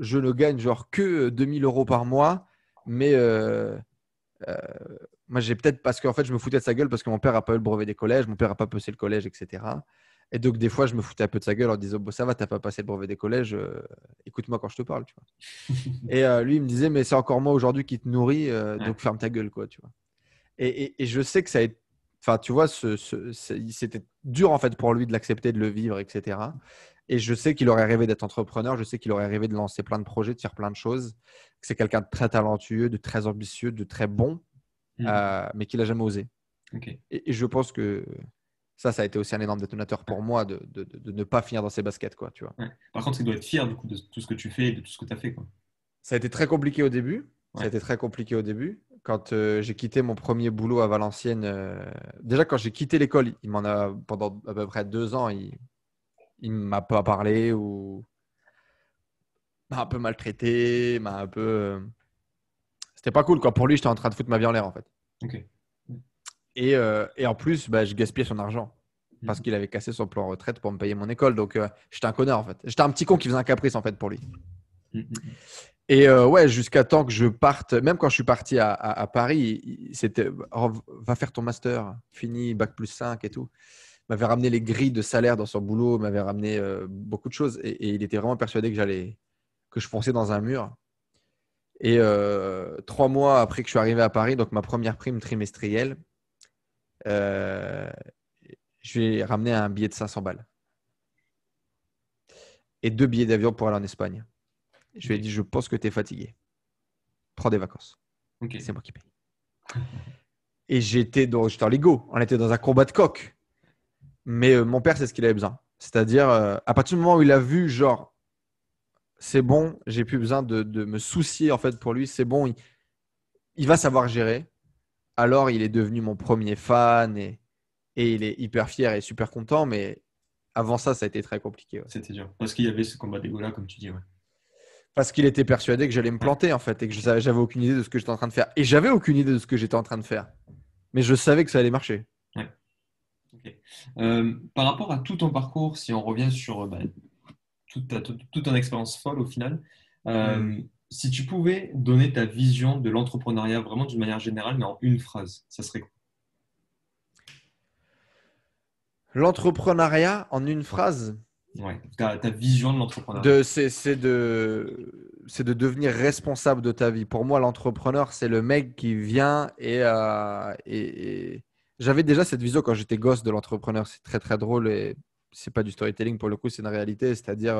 [SPEAKER 1] je, ne gagne genre que 2000 euh, euros par mois, mais euh, euh, moi j'ai peut-être parce qu'en fait je me foutais de sa gueule parce que mon père n'a pas eu le brevet des collèges, mon père n'a pas passé le collège, etc. Et donc des fois je me foutais un peu de sa gueule en disant bon ça va, t'as pas passé le brevet des collèges, écoute-moi quand je te parle, tu vois. et lui il me disait mais c'est encore moi aujourd'hui qui te nourris, donc ferme ta gueule quoi, tu vois. Et, et, et je sais que ça a Enfin, tu vois, c'était dur en fait pour lui de l'accepter, de le vivre, etc. Et je sais qu'il aurait rêvé d'être entrepreneur, je sais qu'il aurait rêvé de lancer plein de projets, de faire plein de choses. c'est quelqu'un de très talentueux, de très ambitieux, de très bon, hmm. euh, mais qu'il n'a jamais osé. Et, je pense que ça, ça a été aussi un énorme détonateur pour moi de, ne pas finir dans ses baskets. Quoi, tu
[SPEAKER 2] vois. Par contre, il doit être fier de tout ce que tu fais et de tout ce que tu as fait. Quoi.
[SPEAKER 1] Ça a été très compliqué au début. Ça a été très compliqué au début. Quand euh, j'ai quitté mon premier boulot à Valenciennes, euh, déjà quand j'ai quitté l'école, il m'en a pendant à peu près deux ans, il, il m'a pas parlé ou m'a un peu maltraité, m'a un peu. Euh, c'était pas cool quoi. Pour lui, j'étais en train de foutre ma vie en l'air en fait. Et, euh, et, en plus, bah, je gaspillais son argent parce mhm. qu'il avait cassé son plan retraite pour me payer mon école. Donc euh, j'étais un connard en fait. J'étais un petit con qui faisait un caprice en fait pour lui. Mhm, mhm. Et ouais, jusqu'à temps que je parte, même quand je suis parti à, à, Paris, c'était oh, va faire ton master, fini, bac plus 5 et tout m'avait ramené les grilles de salaire dans son boulot, m'avait ramené euh, beaucoup de choses. Et, il était vraiment persuadé que j'allais, que je fonçais dans un mur. Et euh, trois mois après que je suis arrivé à Paris, donc ma première prime trimestrielle, euh, je lui ai ramené un billet de 500 balles. Et deux billets d'avion pour aller en Espagne. Je lui ai dit, je pense que tu es fatigué. Prends des vacances. C'est moi qui paye. Et j'étais dans, en Lego. On était dans un combat de coq. Mais euh, mon père, c'est ce qu'il avait besoin. C'est-à-dire, euh, à partir du moment où il a vu, genre, c'est bon, j'ai plus besoin de, me soucier en fait pour lui, c'est bon, il, va savoir gérer. Alors, il est devenu mon premier fan et, il est hyper fier et super content. Mais avant ça, ça a été très compliqué. C'était dur.
[SPEAKER 2] Parce qu'il y avait ce combat d'égo-là, comme tu dis. Ouais.
[SPEAKER 1] Parce qu'il était persuadé que j'allais me planter en fait et que j'avais aucune idée de ce que j'étais en train de faire. Et j'avais aucune idée de ce que j'étais en train de faire. Mais je savais que ça allait marcher.
[SPEAKER 2] Ouais. Euh, par rapport à tout ton parcours, si on revient sur euh, bah, toute, ta, toute, ton expérience folle au final, euh, mm. si tu pouvais donner ta vision de l'entrepreneuriat vraiment d'une manière générale, mais en une phrase, ça serait quoi
[SPEAKER 1] L'entrepreneuriat en une phrase
[SPEAKER 2] Ouais, ta, vision de l'entrepreneuriat.
[SPEAKER 1] C'est de, de devenir responsable de ta vie. Pour moi, l'entrepreneur, c'est le mec qui vient et, euh, et, et j'avais déjà cette vision quand j'étais gosse de l'entrepreneur. C'est très, très drôle et c'est pas du storytelling pour le coup, c'est une réalité. C'est-à-dire,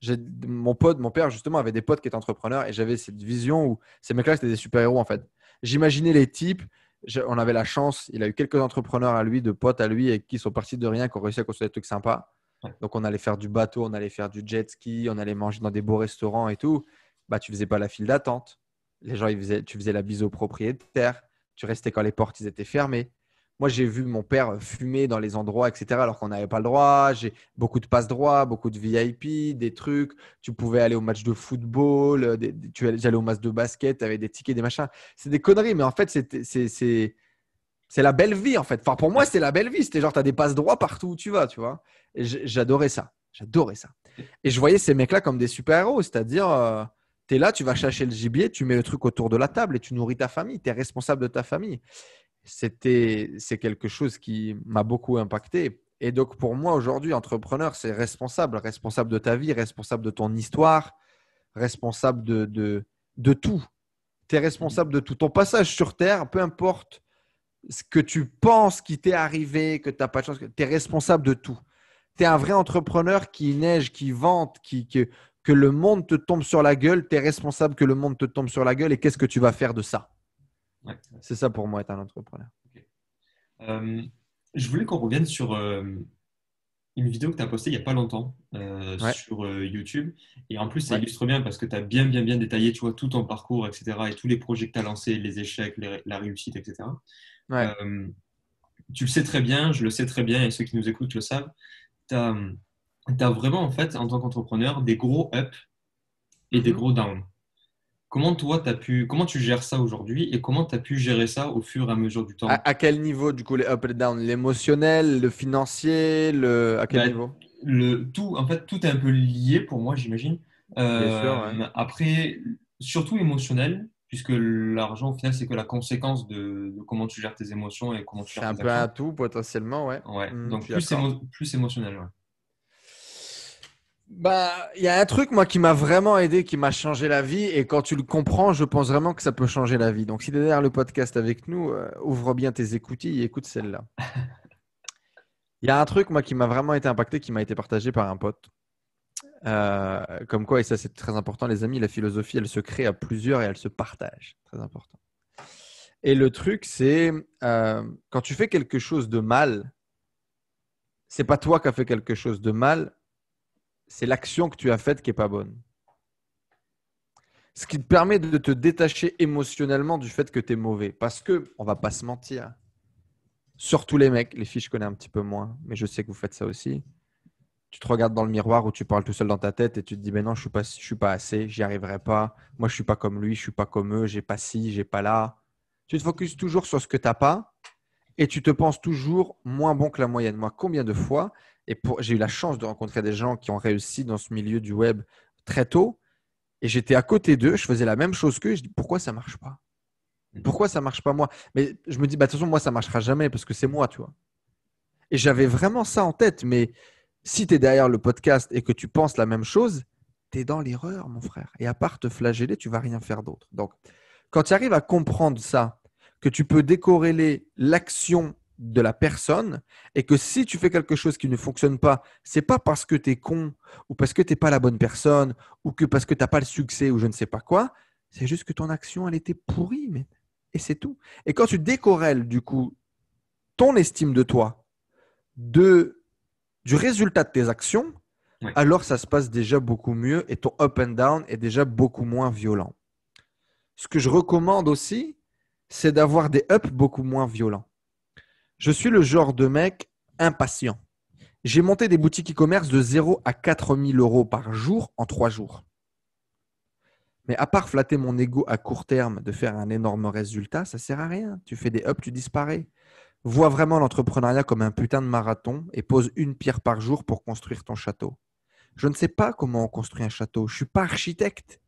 [SPEAKER 1] euh, mon pote, mon père justement avait des potes qui étaient entrepreneurs et j'avais cette vision où ces mecs-là c'était des super-héros en fait. J'imaginais les types. On avait la chance, il a eu quelques entrepreneurs à lui, de potes à lui, et qui sont partis de rien, qui ont réussi à construire des trucs sympas. Donc on allait faire du bateau, on allait faire du jet ski, on allait manger dans des beaux restaurants et tout. Bah tu faisais pas la file d'attente. Les gens ils faisaient, tu faisais la bise au propriétaire. Tu restais quand les portes ils étaient fermées. Moi, j'ai vu mon père fumer dans les endroits, etc., alors qu'on n'avait pas le droit. J'ai beaucoup de passe-droits, beaucoup de VIP, des trucs. Tu pouvais aller au match de football, euh, tu j'allais au match de basket, avec des tickets, des machins. C'est des conneries, mais en fait, c'est, c'est, la belle vie, en fait. Enfin, pour moi, c'est la belle vie. C'était genre, tu as des passes droits partout où tu vas, tu vois. j'adorais ça. J'adorais ça. Et je voyais ces mecs-là comme des super-héros, c'est-à-dire. Euh, tu es là, tu vas chercher le gibier, tu mets le truc autour de la table et tu nourris ta famille, tu es responsable de ta famille c'était c'est quelque chose qui m'a beaucoup impacté. Et donc pour moi aujourd'hui, entrepreneur, c'est responsable, responsable de ta vie, responsable de ton histoire, responsable de, de, tout. Tu es responsable de tout. Ton passage sur Terre, peu importe ce que tu penses qui t'est arrivé, que tu n'as pas de chance, tu es responsable de tout. Tu es un vrai entrepreneur qui neige, qui vante, qui, que le monde te tombe sur la gueule, tu es responsable que le monde te tombe sur la gueule et qu'est-ce que tu vas faire de ça c'est ça pour moi être un entrepreneur.
[SPEAKER 2] Euh, je voulais qu'on revienne sur euh, une vidéo que tu as postée il n'y a pas longtemps euh, sur YouTube. Et en plus, ça illustre bien parce que tu as bien, bien, bien détaillé tu vois, tout ton parcours, etc. Et tous les projets que tu as lancés, les échecs, la réussite, etc. tu le sais très bien, je le sais très bien, et ceux qui nous écoutent le savent. Tu as, vraiment, en fait, en tant qu'entrepreneur, des gros ups et des mhm. gros downs. Comment toi, as pu, comment tu gères ça aujourd'hui et comment tu as pu gérer ça au fur et à mesure du temps à, quel niveau, du coup, les up et down
[SPEAKER 1] L'émotionnel, le financier, le... à quel bah, niveau
[SPEAKER 2] le, tout, En fait, tout est un peu lié pour moi, j'imagine. Euh, après, surtout émotionnel, puisque l'argent, au final, c'est que la conséquence de, comment tu gères tes émotions et comment tu gères tes C'est un peu un tout, potentiellement, ouais. ouais. Mmh, donc, plus, émotionnel,
[SPEAKER 1] bah, il y a un truc, moi, qui m'a vraiment aidé, qui m'a changé la vie. Et quand tu le comprends, je pense vraiment que ça peut changer la vie. Donc, si tu es derrière le podcast avec nous, euh, ouvre bien tes écoutilles et écoute celle-là. Il y a un truc, moi, qui m'a vraiment été impacté, qui m'a été partagé par un pote. Euh, comme quoi, et ça, c'est très important, les amis, la philosophie, elle se crée à plusieurs et elle se partage. Très important. Et le truc, c'est euh, quand tu fais quelque chose de mal, c'est pas toi qui as fait quelque chose de mal, c'est l'action que tu as faite qui n'est pas bonne. Ce qui te permet de te détacher émotionnellement du fait que tu es mauvais. Parce que, on va pas se mentir, surtout les mecs, les filles, je connais un petit peu moins, mais je sais que vous faites ça aussi. Tu te regardes dans le miroir ou tu parles tout seul dans ta tête et tu te dis, mais non, je suis pas, suis pas assez, j'y arriverai pas. Moi, je suis pas comme lui, je suis pas comme eux, j'ai pas ci, j'ai pas là. Tu te focuses toujours sur ce que tu n'as pas et tu te penses toujours moins bon que la moyenne. Moi, combien de fois et j'ai eu la chance de rencontrer des gens qui ont réussi dans ce milieu du web très tôt. Et j'étais à côté d'eux, je faisais la même chose qu'eux. Je dis pourquoi ça marche pas mm. Pourquoi ça marche pas moi Mais je me dis, bah, de toute façon, moi, ça marchera jamais parce que c'est moi, tu vois. Et j'avais vraiment ça en tête. Mais si tu es derrière le podcast et que tu penses la même chose, tu es dans l'erreur, mon frère. Et à part te flageller, tu vas rien faire d'autre. Donc, quand tu arrives à comprendre ça, que tu peux décorréler l'action de la personne et que si tu fais quelque chose qui ne fonctionne pas, c'est pas parce que tu es con ou parce que tu n'es pas la bonne personne ou que parce que tu n'as pas le succès ou je ne sais pas quoi, c'est juste que ton action, elle était pourrie. Mais... Et c'est tout. Et quand tu décorrèles du coup ton estime de toi de, du résultat de tes actions, alors ça se passe déjà beaucoup mieux et ton up and down est déjà beaucoup moins violent. Ce que je recommande aussi, c'est d'avoir des up beaucoup moins violents. Je suis le genre de mec impatient. J'ai monté des boutiques e-commerce de 0 à 4 000 euros par jour en trois jours. Mais à part flatter mon ego à court terme de faire un énorme résultat, ça sert à rien. Tu fais des ups, tu disparais. Vois vraiment l'entrepreneuriat comme un putain de marathon et pose une pierre par jour pour construire ton château. Je ne sais pas comment on construit un château. Je ne suis pas architecte.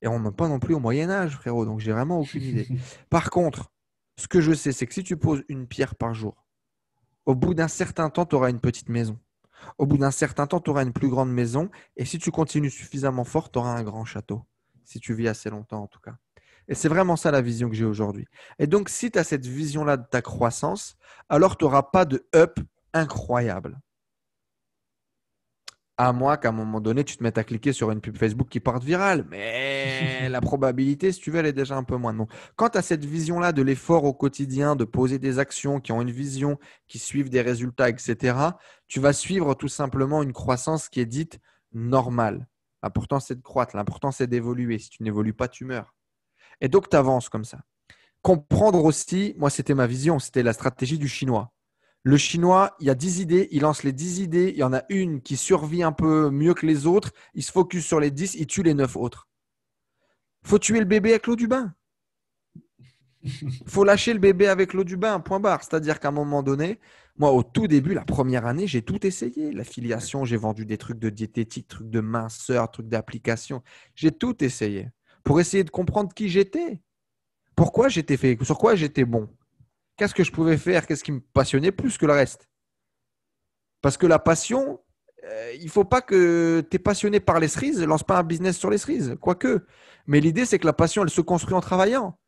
[SPEAKER 1] Et on n'est pas non plus au Moyen Âge, frérot. Donc j'ai vraiment aucune idée. Par contre, ce que je sais, c'est que si tu poses une pierre par jour, au bout d'un certain temps, tu auras une petite maison. Au bout d'un certain temps, tu auras une plus grande maison. Et si tu continues suffisamment fort, tu auras un grand château. Si tu vis assez longtemps, en tout cas. Et c'est vraiment ça la vision que j'ai aujourd'hui. Et donc, si tu as cette vision-là de ta croissance, alors tu n'auras pas de up incroyable à moins qu'à un moment donné, tu te mettes à cliquer sur une pub Facebook qui parte virale. Mais la probabilité, si tu veux, elle est déjà un peu moins. Donc, quant à cette vision-là de l'effort au quotidien, de poser des actions qui ont une vision, qui suivent des résultats, etc., tu vas suivre tout simplement une croissance qui est dite normale. L'important, c'est de croître. L'important, c'est d'évoluer. Si tu n'évolues pas, tu meurs. Et donc, tu avances comme ça. Comprendre aussi, moi, c'était ma vision, c'était la stratégie du chinois. Le chinois, il y a 10 idées, il lance les 10 idées, il y en a une qui survit un peu mieux que les autres, il se focus sur les 10, il tue les 9 autres. Faut tuer le bébé avec l'eau du bain. Faut lâcher le bébé avec l'eau du bain, point barre. C'est-à-dire qu'à un moment donné, moi, au tout début, la première année, j'ai tout essayé. La filiation, j'ai vendu des trucs de diététique, trucs de minceur, trucs d'application. J'ai tout essayé pour essayer de comprendre qui j'étais, pourquoi j'étais fait, sur quoi j'étais bon qu'est-ce que je pouvais faire Qu'est-ce qui me passionnait plus que le reste Parce que la passion, euh, il ne faut pas que tu es passionné par les cerises, lance pas un business sur les cerises, quoique. Mais l'idée, c'est que la passion, elle se construit en travaillant.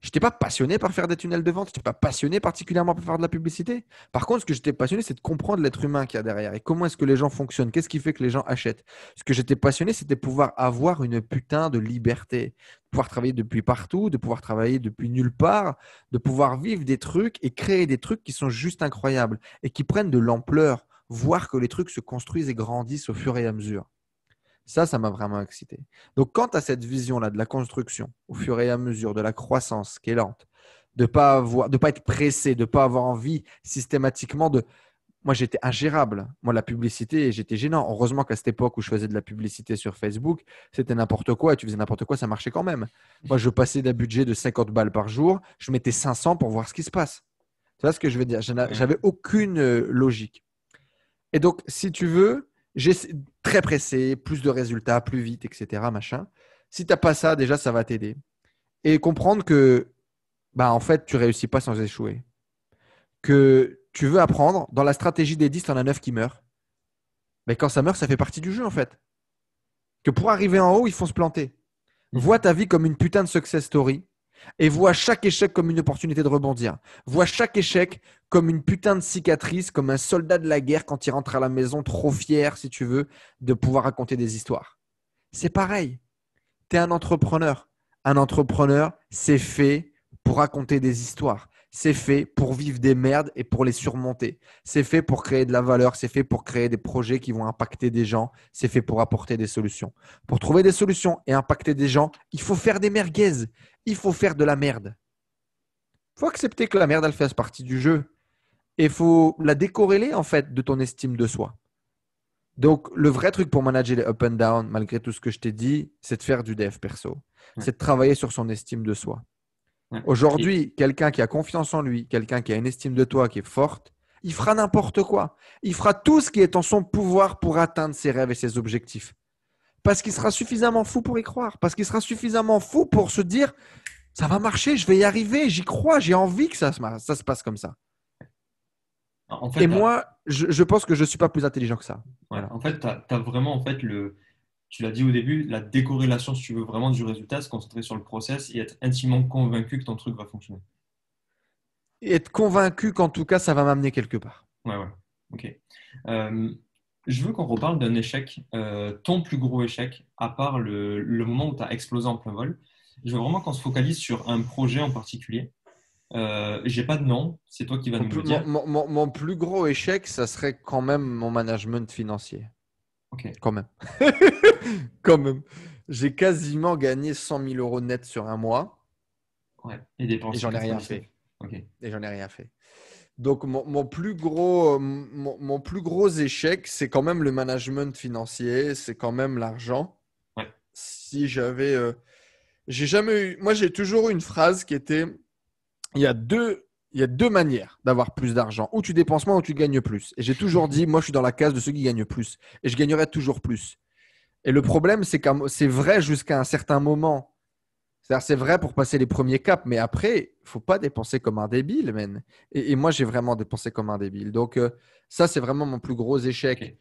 [SPEAKER 1] Je n'étais pas passionné par faire des tunnels de vente, je n'étais pas passionné particulièrement par faire de la publicité. Par contre, ce que j'étais passionné, c'est de comprendre l'être humain qu'il y a derrière et comment est-ce que les gens fonctionnent, qu'est-ce qui fait que les gens achètent. Ce que j'étais passionné, c'était pouvoir avoir une putain de liberté, de pouvoir travailler depuis partout, de pouvoir travailler depuis nulle part, de pouvoir vivre des trucs et créer des trucs qui sont juste incroyables et qui prennent de l'ampleur, voir que les trucs se construisent et grandissent au fur et à mesure. Ça, ça m'a vraiment excité. Donc, quant à cette vision-là de la construction, au mm. fur et à mesure de la croissance qui est lente, de ne pas, pas être pressé, de ne pas avoir envie systématiquement de. Moi, j'étais ingérable. Moi, la publicité, j'étais gênant. Heureusement qu'à cette époque où je faisais de la publicité sur Facebook, c'était n'importe quoi et tu faisais n'importe quoi, ça marchait quand même. Moi, je passais d'un budget de 50 balles par jour, je mettais 500 pour voir ce qui se passe. Tu vois ce que je veux dire J'avais aucune euh, logique. Et donc, si tu veux, très pressé, plus de résultats, plus vite, etc. Machin. Si tu n'as pas ça, déjà, ça va t'aider. Et comprendre que, bah, en fait, tu réussis pas sans échouer. Que tu veux apprendre, dans la stratégie des 10, tu en as 9 qui meurent. Mais quand ça meurt, ça fait partie du jeu, en fait. Que pour arriver en haut, ils font se planter. Mmh. Vois ta vie comme une putain de success story et vois chaque échec comme une opportunité de rebondir. Vois chaque échec comme une putain de cicatrice, comme un soldat de la guerre quand il rentre à la maison trop fier, si tu veux, de pouvoir raconter des histoires. C'est pareil. Tu es un entrepreneur. Un entrepreneur, c'est fait pour raconter des histoires. C'est fait pour vivre des merdes et pour les surmonter. C'est fait pour créer de la valeur. C'est fait pour créer des projets qui vont impacter des gens. C'est fait pour apporter des solutions. Pour trouver des solutions et impacter des gens, il faut faire des merguez il faut faire de la merde. Il faut accepter que la merde, elle fasse partie du jeu. Et il faut la décorréler, en fait, de ton estime de soi. Donc, le vrai truc pour manager les up and down, malgré tout ce que je t'ai dit, c'est de faire du dev perso. C'est de travailler sur son estime de soi. Aujourd'hui, quelqu'un qui a confiance en lui, quelqu'un qui a une estime de toi qui est forte, il fera n'importe quoi. Il fera tout ce qui est en son pouvoir pour atteindre ses rêves et ses objectifs. Parce qu'il sera suffisamment fou pour y croire. Parce qu'il sera suffisamment fou pour se dire ça va marcher, je vais y arriver, j'y crois, j'ai envie que ça se, passe comme ça. Et moi, je, pense que je ne suis pas plus intelligent que ça.
[SPEAKER 2] en fait, tu as, vraiment en fait, le, tu l'as dit au début, la décorrélation, si tu veux vraiment du résultat, se concentrer sur le process et être intimement convaincu que ton truc va fonctionner.
[SPEAKER 1] Et être convaincu qu'en tout cas, ça va m'amener quelque part.
[SPEAKER 2] Ouais, ouais. Ok. Euh, je veux qu'on reparle d'un échec, euh, ton plus gros échec, à part le, moment où tu as explosé en plein vol. Je veux vraiment qu'on se focalise sur un projet en particulier. Je euh, J'ai pas de nom, c'est toi qui vas nous le dire.
[SPEAKER 1] Mon, plus gros échec, ça serait quand même mon management financier. Ok. Quand même. quand même. J'ai quasiment gagné 100 000 euros net sur un mois.
[SPEAKER 2] Ouais. Et, et j'en ai rien fait. Et j'en ai rien fait.
[SPEAKER 1] Donc, mon, plus gros, euh, mon, plus gros échec, c'est quand même le management financier, c'est quand même l'argent. Si j'avais. Euh, j'ai jamais eu. Moi, j'ai toujours eu une phrase qui était il y a deux. Il y a deux manières d'avoir plus d'argent. Ou tu dépenses moins ou tu gagnes plus. Et j'ai toujours dit, moi, je suis dans la case de ceux qui gagnent plus. Et je gagnerai toujours plus. Et le problème, c'est c'est vrai jusqu'à un certain moment. C'est vrai pour passer les premiers caps, mais après, il faut pas dépenser comme un débile, man. Et, moi, j'ai vraiment dépensé comme un débile. Donc, euh, ça, c'est vraiment mon plus gros échec.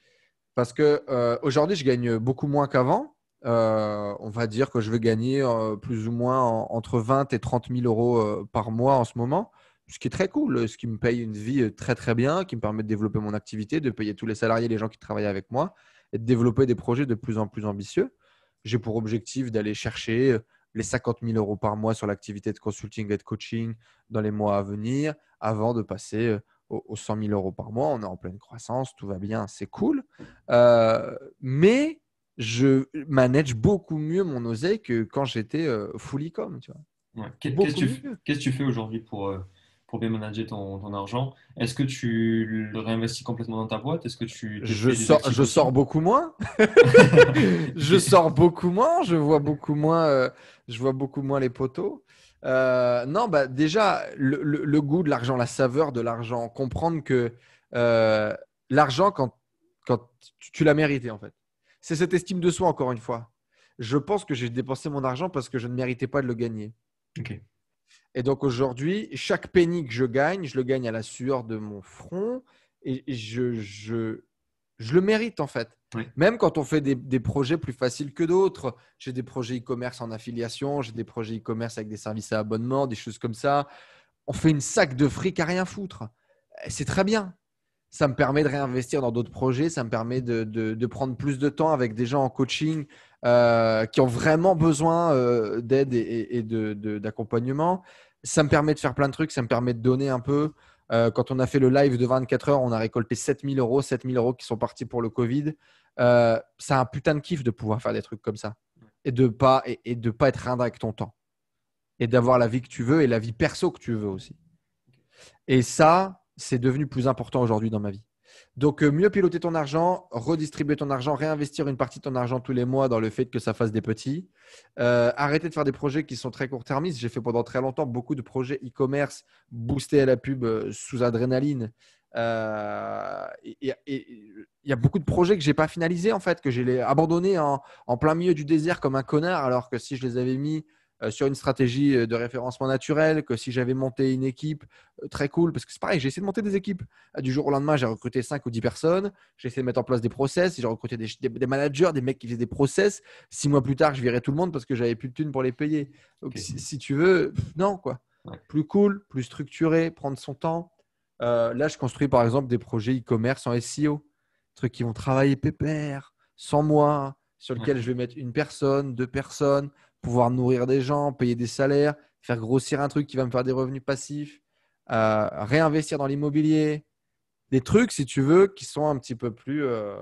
[SPEAKER 1] Parce que euh, aujourd'hui, je gagne beaucoup moins qu'avant. Euh, on va dire que je veux gagner plus ou moins entre 20 et 30 000 euros par mois en ce moment, ce qui est très cool, ce qui me paye une vie très très bien, qui me permet de développer mon activité, de payer tous les salariés, les gens qui travaillent avec moi, et de développer des projets de plus en plus ambitieux. J'ai pour objectif d'aller chercher les 50 000 euros par mois sur l'activité de consulting et de coaching dans les mois à venir avant de passer euh, aux, 100 000 euros par mois. On est en pleine croissance, tout va bien, c'est cool. Euh, mais je manage beaucoup mieux mon osée que quand j'étais euh,
[SPEAKER 2] fully com. Tu Qu'est-ce, que tu, fais aujourd'hui pour, pour bien manager ton, argent. Est-ce que tu le réinvestis complètement dans ta boîte Est-ce que tu je sors,
[SPEAKER 1] beaucoup moins. je sors beaucoup moins. Je vois beaucoup moins. Euh, je vois beaucoup moins les poteaux. Euh, non, bah déjà le, goût de l'argent, la saveur de l'argent, comprendre que euh, l'argent quand quand tu, l'as mérité en fait. C'est cette estime de soi encore une fois. Je pense que j'ai dépensé mon argent parce que je ne méritais pas de le gagner. Ok. Et donc aujourd'hui, chaque penny que je gagne, je le gagne à la sueur de mon front et je, le mérite en fait. Même quand on fait des, projets plus faciles que d'autres. J'ai des projets e-commerce en affiliation, j'ai des projets e-commerce avec des services à abonnement, des choses comme ça. On fait une sac de fric à rien foutre. Eh, c'est très bien. Ça me permet de réinvestir dans d'autres projets, ça me permet de, prendre plus de temps avec des gens en coaching euh, qui ont vraiment besoin euh, d'aide et, d'accompagnement. ça me permet de faire plein de trucs, ça me permet de donner un peu. Euh, quand on a fait le live de 24 heures, on a récolté 7000 euros, 7000 euros qui sont partis pour le Covid. c'est un putain de kiff de pouvoir faire des trucs comme ça et de pas et, de pas être rindre avec ton temps et d'avoir la vie que tu veux et la vie perso que tu veux aussi. Et ça, c'est devenu plus important aujourd'hui dans ma vie. Donc, euh, mieux piloter ton argent, redistribuer ton argent, réinvestir une partie de ton argent tous les mois dans le fait que ça fasse des petits. Euh, arrêter de faire des projets qui sont très court-termistes. J'ai fait pendant très longtemps beaucoup de projets e-commerce, boostés à la pub euh, sous adrénaline. Euh, il y, a beaucoup de projets que je n'ai pas finalisés en fait, que j'ai abandonnés en, plein milieu du désert comme un connard, alors que si je les avais mis euh, sur une stratégie euh, de référencement naturel, que si j'avais monté une équipe euh, très cool, parce que c'est pareil, j'ai essayé de monter des équipes. Du jour au lendemain, j'ai recruté 5 ou 10 personnes, j'ai essayé de mettre en place des process, j'ai recruté des, managers, des mecs qui faisaient des process. Six mois plus tard, je virais tout le monde parce que j'avais plus de thunes pour les payer. Donc, si, tu veux, non, quoi. Plus cool, plus structuré, prendre son temps. là, je construis par exemple des projets e-commerce en SEO, trucs qui vont travailler pépère, sans moi, sur lequel je vais mettre une personne, deux personnes, pouvoir nourrir des gens, payer des salaires, faire grossir un truc qui va me faire des revenus passifs, euh, réinvestir dans l'immobilier, des trucs, si tu veux, qui sont un petit peu plus euh,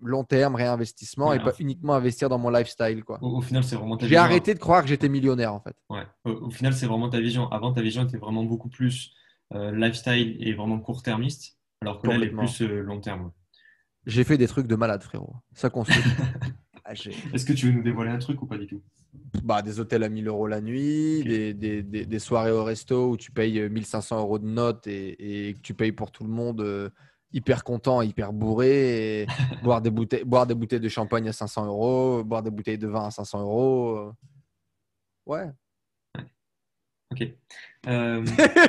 [SPEAKER 1] long terme, réinvestissement, et pas uniquement investir dans mon lifestyle. Quoi. Au, final, c'est vraiment ta J'ai arrêté de croire que j'étais
[SPEAKER 2] millionnaire, en fait. Ouais. Au, final, c'est vraiment ta vision. Avant, ta vision était vraiment beaucoup plus euh, lifestyle et vraiment court-termiste, alors que là, elle est plus long terme. J'ai fait des trucs de malade, frérot. Ça construit. Ah, Est-ce que tu veux nous dévoiler un truc ou pas du tout bah, des hôtels
[SPEAKER 1] à 1000 euros la nuit, des, soirées au resto où tu payes 1500 euh, euros de notes et, que tu payes pour tout le monde euh, hyper content, hyper bourré, boire, des bouteilles, boire des bouteilles de champagne à 500 euros, boire des bouteilles de vin à 500 euros. Euh. Ouais. Ok. ouais,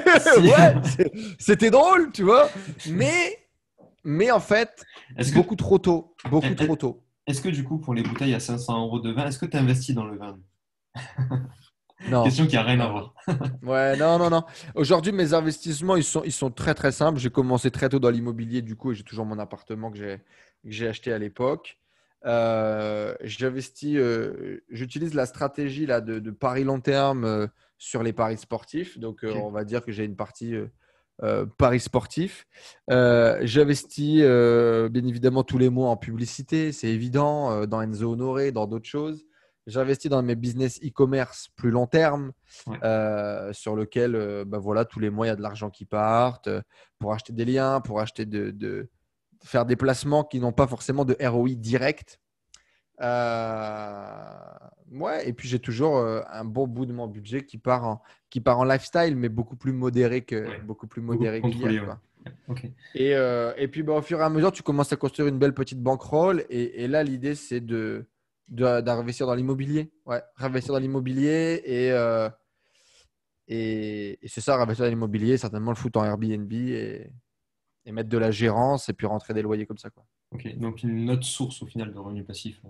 [SPEAKER 2] c'était drôle, tu vois. Mais, mais en fait, c'est beaucoup trop tôt. Beaucoup trop tôt. Est-ce que du coup, pour les bouteilles à 500 euros de vin, est-ce que tu investis dans le vin Non. Question qui n'a rien à voir.
[SPEAKER 1] ouais, non, non, non. Aujourd'hui, mes investissements, ils sont, ils sont très, très simples. J'ai commencé très tôt dans l'immobilier, du coup, et j'ai toujours mon appartement que j'ai acheté à l'époque. Euh, j'investis, euh, j'utilise la stratégie là, de, paris long terme euh, sur les paris sportifs. Donc, on va dire que j'ai une partie euh, paris sportif. Euh, j'investis euh, bien évidemment tous les mois en publicité, c'est évident, dans Enzo Honoré, dans d'autres choses. J'investis dans mes business e-commerce plus long terme, sur lequel bah voilà, tous les mois, il y a de l'argent qui part pour acheter des liens, pour acheter de, de faire des placements qui n'ont pas forcément de ROI direct. Euh, ouais, et puis j'ai toujours euh, un bon bout de mon budget qui part en, qui part en lifestyle, mais beaucoup plus modéré que beaucoup plus modéré Et, euh, et, puis, bah, au fur et à mesure, tu commences à construire une belle petite bankroll. Et, et là, l'idée, c'est de, d'investir dans l'immobilier. Ouais, dans l'immobilier. Et, et, c'est ça, réinvestir dans l'immobilier, certainement le foot en Airbnb et, et, mettre de la gérance et puis rentrer des loyers comme ça. Quoi
[SPEAKER 2] donc une autre source au final de revenus passifs euh,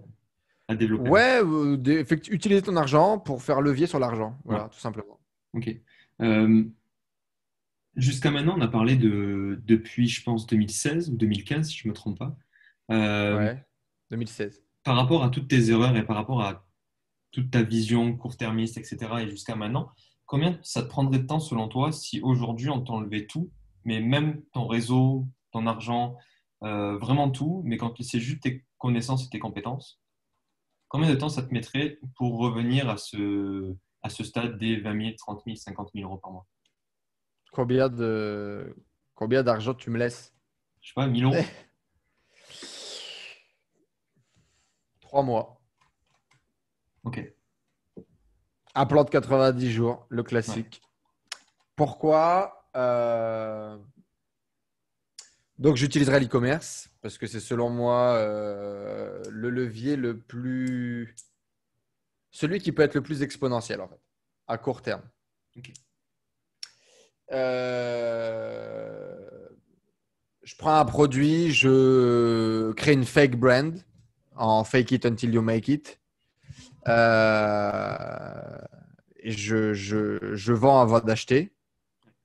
[SPEAKER 2] à développer.
[SPEAKER 1] Ouais, euh, utiliser ton argent pour faire levier sur l'argent, voilà, tout
[SPEAKER 2] simplement. Ok. Euh, jusqu'à maintenant, on a parlé de depuis, je pense, 2016 ou 2015, si je ne me trompe pas. 2016. Par rapport à toutes tes erreurs et par rapport à toute ta vision court-termiste, etc., et jusqu'à maintenant, combien ça te prendrait de temps selon toi si aujourd'hui on t'enlevait tout, mais même ton réseau, ton argent, euh, vraiment tout, mais quand c'est juste tes connaissances et tes compétences, combien de temps ça te mettrait pour revenir à ce, à ce stade des 20 000, 30 000, 50 000 euros par mois
[SPEAKER 1] Combien de combien d'argent tu me laisses Je sais pas, 1000 euros. Trois mois. Ok. Un plan de 90 jours, le classique. Pourquoi euh, donc j'utiliserai l'e-commerce parce que c'est selon moi euh, le levier le plus. celui qui peut être le plus exponentiel en fait, à court terme. Euh, je prends un produit, je crée une fake brand en fake it until you make it. Euh, et je, je, je vends avant d'acheter.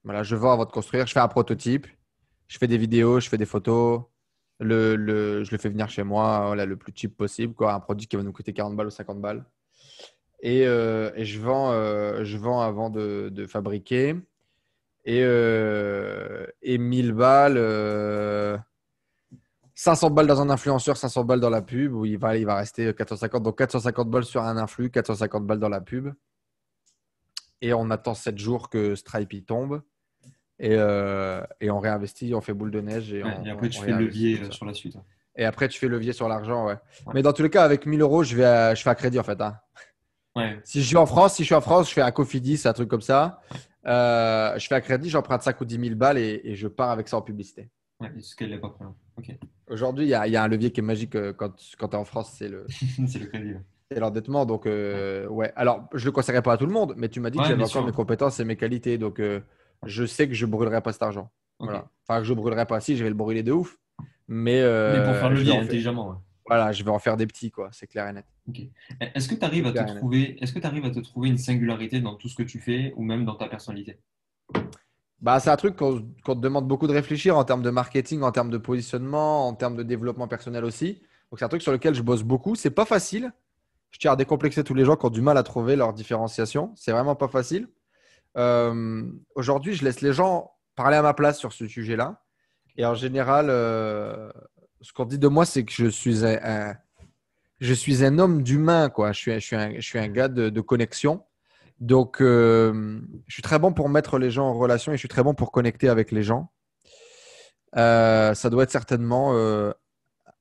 [SPEAKER 1] Voilà, je vends avant de construire. Je fais un prototype je fais des vidéos, je fais des photos, le, je le fais venir chez moi le plus cheap possible, quoi, un produit qui va nous coûter 40 balles ou 50 balles. Euh, et, je, vends, euh, je vends avant de, fabriquer. Et, euh, et 1000 balles, 500 balles dans un influenceur, 500 balles dans la pub, où il va, il va rester 450. Donc 450 balles sur un influx, 450 balles dans la pub. Et on attend 7 jours que Stripe y tombe. Euh, et, on réinvestit, on fait boule de neige. Et, après, tu fais levier
[SPEAKER 2] euh, sur la suite. Hein.
[SPEAKER 1] Et après, tu fais levier sur l'argent, ouais. Mais dans tous les cas, avec 1000 euros, je, vais je fais un crédit en fait. Hein. Ouais. Si je suis en France, si je suis en France, je fais un Cofidis, un truc comme ça. Euh, je fais un crédit, j'emprunte 5 ou 10 000 balles et, je pars avec ça en publicité.
[SPEAKER 2] Ouais, qu'elle pas hein.
[SPEAKER 1] Aujourd'hui, il y, a un levier qui est magique quand, quand tu es en France, c'est le, le crédit. C'est l'endettement. Donc, ouais. Alors, je ne le conseillerais pas à tout le monde, mais tu m'as dit que j'avais encore mes compétences et mes qualités. Donc, je sais que je brûlerai pas cet argent. Enfin, que je brûlerai pas. Si, je vais le brûler de ouf. Mais, euh, pour faire le bien intelligemment. Voilà, je vais en faire des petits, quoi. C'est clair et net.
[SPEAKER 2] Est-ce que tu arrives à te trouver est arrives à te trouver une singularité dans tout ce que tu fais ou même dans ta personnalité
[SPEAKER 1] bah, c'est un truc qu'on te demande beaucoup de réfléchir en termes de marketing, en termes de positionnement, en termes de développement personnel aussi. Donc c'est un truc sur lequel je bosse beaucoup. C'est pas facile. Je tiens à décomplexer tous les gens qui ont du mal à trouver leur différenciation. C'est vraiment pas facile. Euh, aujourd'hui, je laisse les gens parler à ma place sur ce sujet-là. Et en général, euh, ce qu'on dit de moi, c'est que je suis un, je suis un homme d'humain, quoi. Je suis, je suis, un, je suis un mm. gars de, connexion. Donc, euh, je suis très bon pour mettre les gens en relation et je suis très bon pour connecter avec les gens. ça doit être certainement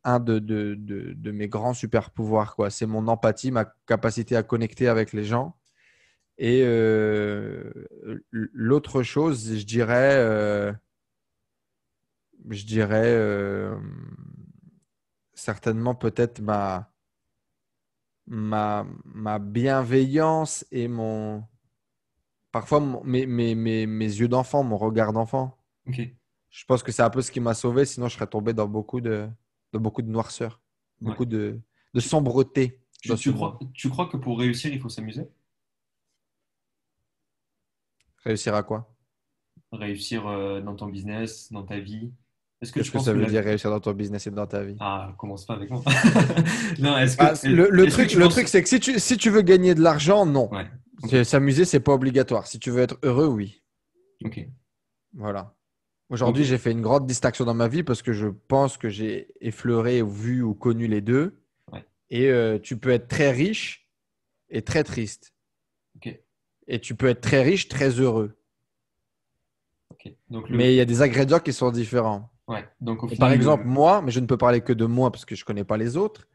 [SPEAKER 1] un de, de, de, mes grands super pouvoirs. C'est mon empathie, ma capacité à connecter avec les gens. Et euh, l'autre chose, je dirais, euh, je dirais euh, certainement peut-être ma, ma, ma, bienveillance et mon. Parfois, mes, mes, mes, yeux d'enfant, mon regard d'enfant. Je pense que c'est un peu ce qui m'a sauvé, sinon je serais tombé dans beaucoup de, beaucoup de noirceur, beaucoup de, de, sombreté. tu
[SPEAKER 2] crois que pour réussir, il faut s'amuser
[SPEAKER 1] Réussir à quoi
[SPEAKER 2] Réussir euh, dans ton business, dans ta vie. Est-ce que, est que ça veut dire
[SPEAKER 1] réussir dans ton business et dans ta vie
[SPEAKER 2] Ah, commence pas avec moi. non, est-ce bah, le, truc, le truc,
[SPEAKER 1] c'est que si tu, veux gagner de l'argent, non. Ouais. ce S'amuser, c'est pas obligatoire. Si tu veux être heureux, oui. Ok. Voilà. Aujourd'hui, j'ai fait une grande distinction dans ma vie parce que je pense que j'ai effleuré, vu ou connu les deux. Et euh, tu peux être très riche et très triste et tu peux être très riche, très heureux. Mais il y a des ingrédients qui sont différents. Donc, par exemple, moi, mais je ne peux parler que de moi parce que je ne connais pas les autres.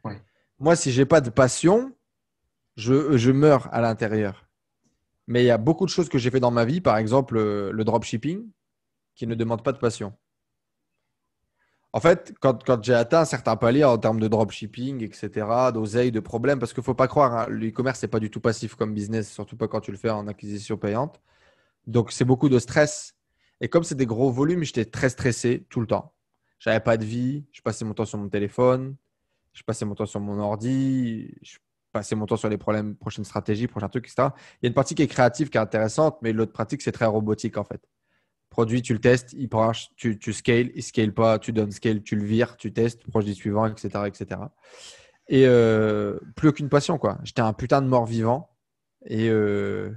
[SPEAKER 1] Moi, si je n'ai pas de passion, je, je meurs à l'intérieur. Mais il y a beaucoup de choses que j'ai fait dans ma vie, par exemple euh, le dropshipping, qui ne demande pas de passion. En fait, quand, j'ai atteint certains paliers en termes de dropshipping, etc., d'oseille, de problèmes, parce qu'il ne faut pas croire, hein, l'e-commerce, n'est pas du tout passif comme business, surtout pas quand tu le fais en acquisition payante. Donc, c'est beaucoup de stress. Et comme c'est des gros volumes, j'étais très stressé tout le temps. J'avais pas de vie, je passais mon temps sur mon téléphone, je passais mon temps sur mon ordi, je passais mon temps sur les problèmes, prochaines stratégies, prochains trucs, etc. Il y a une partie qui est créative, qui est intéressante, mais l'autre pratique, c'est très robotique en fait. Produit, tu le testes, il branche, tu, tu scales, il scale pas, tu donnes scale, tu le vires, tu testes, projet suivant, etc. etc. Et euh, plus aucune passion, quoi. J'étais un putain de mort vivant euh,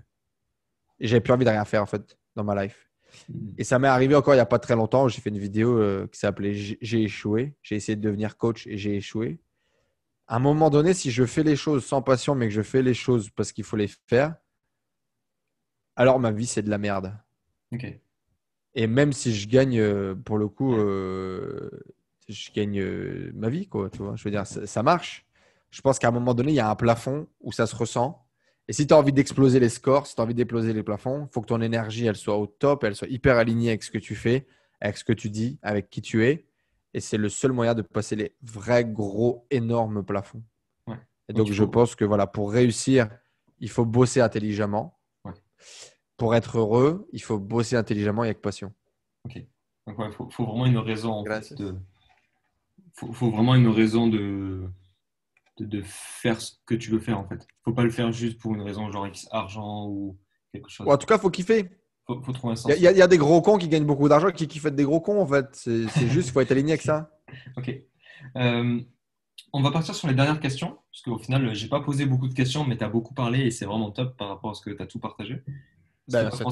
[SPEAKER 1] et, j'avais plus envie de rien faire, en fait, dans ma life. Mm. Et ça m'est arrivé encore il n'y a pas très longtemps. J'ai fait une vidéo euh, qui s'appelait J'ai échoué. J'ai essayé de devenir coach et j'ai échoué. À un moment donné, si je fais les choses sans passion, mais que je fais les choses parce qu'il faut les faire, alors ma vie, c'est de la merde. Okay. Et même si je gagne, euh, pour le coup, euh, je gagne euh, ma vie, quoi, tu vois. Je veux dire, ça, marche. Je pense qu'à un moment donné, il y a un plafond où ça se ressent. Et si tu as envie d'exploser les scores, si tu as envie d'exploser les plafonds, il faut que ton énergie, elle soit au top, elle soit hyper alignée avec ce que tu fais, avec ce que tu dis, avec qui tu es. Et c'est le seul moyen de passer les vrais gros, énormes plafonds. Et donc, je pense que voilà, pour réussir, il faut bosser intelligemment. Ouais pour être heureux, il faut bosser intelligemment et avec passion.
[SPEAKER 2] Ok. Donc, il faut, vraiment une raison. de, faut, faut, vraiment une raison de, de, faire ce que tu veux faire, en fait. faut pas le faire juste pour une raison, genre X argent ou quelque chose. en tout cas, faut kiffer. Faut, trouver un sens. Il y,
[SPEAKER 1] a des gros cons qui gagnent beaucoup d'argent qui kiffent des gros cons, en fait. C'est juste, faut être aligné avec ça.
[SPEAKER 2] Ok. Euh, on va partir sur les dernières questions, parce qu'au final, j'ai pas posé beaucoup de questions, mais tu as beaucoup parlé et c'est vraiment top par rapport à ce que tu as tout partagé. Bah, c'était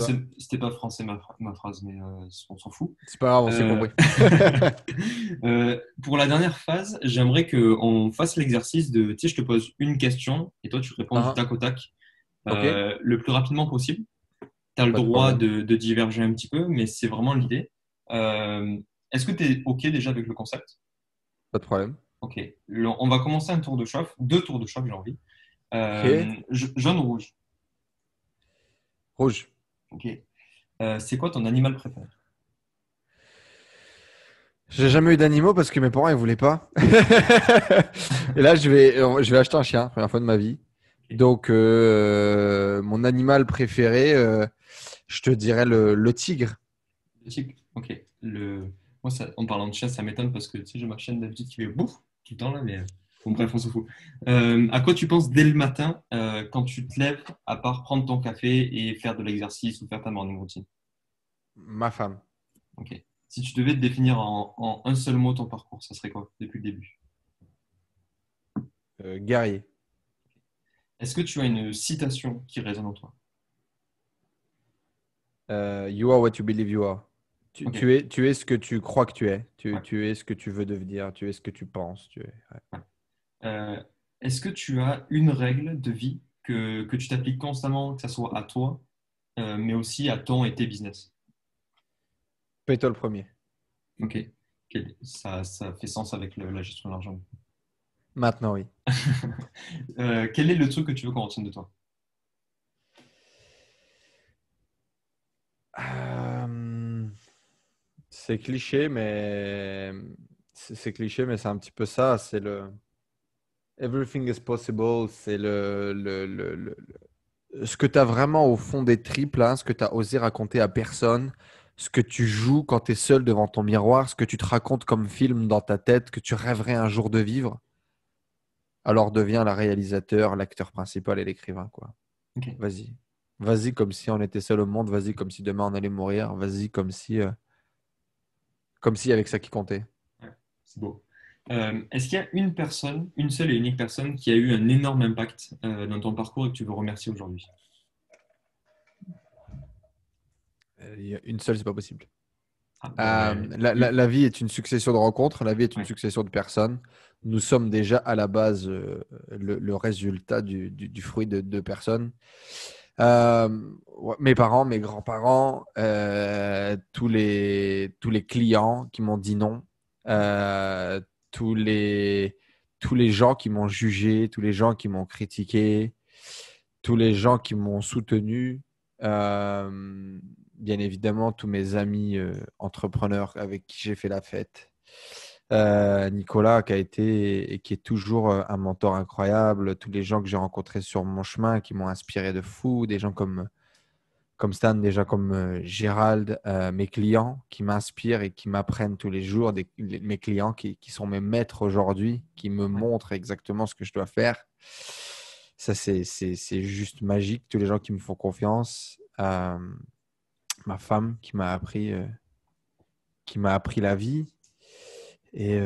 [SPEAKER 2] pas, français, ma, phrase, mais euh, on s'en fout. C'est pas grave, on s'est euh, compris. Euh, pour la dernière phase, j'aimerais qu'on fasse l'exercice de, tu sais, je te pose une question et toi tu réponds du ah. tac au tac le plus rapidement possible. Tu as le droit de, diverger un petit peu, mais c'est vraiment l'idée. Est-ce que tu es OK déjà avec le concept Pas de problème. OK. on va commencer un tour de chauffe, deux tours de chauffe, j'ai envie. Jaune rouge Rouge. Ok. Euh, c'est quoi ton animal préféré
[SPEAKER 1] J'ai jamais eu d'animaux parce que mes parents ils voulaient pas. Et là, je vais, euh, je vais acheter un chien, première fois de ma vie. Donc, euh, mon animal préféré, je te dirais le, tigre.
[SPEAKER 2] Le tigre, ok. Le... Moi, en parlant de chien, ça m'étonne parce que tu sais, j'ai ma chienne d'habitude qui fait bouffe tout le là, mais bref, on s'en fout. Euh, à quoi tu penses dès le matin euh, quand tu te lèves, à part prendre ton café et faire de l'exercice ou faire ta morning routine Ma femme. Ok. Si tu devais te définir en, un seul mot ton parcours, ça serait quoi depuis le début euh, Guerrier. Est-ce que tu as une citation qui résonne en toi
[SPEAKER 1] You are what you believe you are. Tu, es, tu es ce que tu crois que tu es. Tu, es ce que tu veux devenir. Tu es ce que tu penses. Tu es,
[SPEAKER 2] euh, est-ce que tu as une règle de vie que, tu t'appliques constamment, que ce soit à toi, euh, mais aussi à ton et tes business Paye-toi le premier. Ok. Ça, ça, fait sens avec la gestion de l'argent.
[SPEAKER 1] Maintenant, oui.
[SPEAKER 2] Euh, quel est le truc que tu veux qu'on retienne de toi
[SPEAKER 1] C'est cliché, mais c'est cliché, mais c'est un petit peu ça. C'est le Everything is possible, c'est le, le, le, ce que tu as vraiment au fond des tripes, ce que tu as osé raconter à personne, ce que tu joues quand tu es seul devant ton miroir, ce que tu te racontes comme film dans ta tête, que tu rêverais un jour de vivre. Alors deviens la réalisateur, l'acteur principal et l'écrivain. quoi. Vas-y. Vas-y comme si on était seul au monde, vas-y comme si demain on allait mourir, vas-y comme si. Euh, comme si avec ça qui comptait.
[SPEAKER 2] c'est beau. Euh, est-ce qu'il y a une personne, une seule et unique personne qui a eu un énorme impact euh, dans ton parcours et que tu veux remercier aujourd'hui
[SPEAKER 1] euh, Une seule, c'est pas possible.
[SPEAKER 2] Ah, bah,
[SPEAKER 1] la, vie est une succession de rencontres, la vie est une succession de personnes. Nous sommes déjà à la base le, résultat du, fruit de deux personnes. mes parents, mes grands-parents, tous, les, tous les clients qui m'ont dit non, tous les, tous les gens qui m'ont jugé, tous les gens qui m'ont critiqué, tous les gens qui m'ont soutenu, euh, bien évidemment tous mes amis euh, entrepreneurs avec qui j'ai fait la fête. Euh, Nicolas qui a été et qui est toujours un mentor incroyable, tous les gens que j'ai rencontrés sur mon chemin qui m'ont inspiré de fou, des gens comme comme Stan, déjà comme euh, Gérald, euh, mes clients qui m'inspirent et qui m'apprennent tous les jours, mes clients qui, sont mes maîtres aujourd'hui, qui me montrent exactement ce que je dois faire. Ça, c'est, juste magique. Tous les gens qui me font confiance. Euh, ma femme qui m'a appris, qui m'a appris la vie. Et,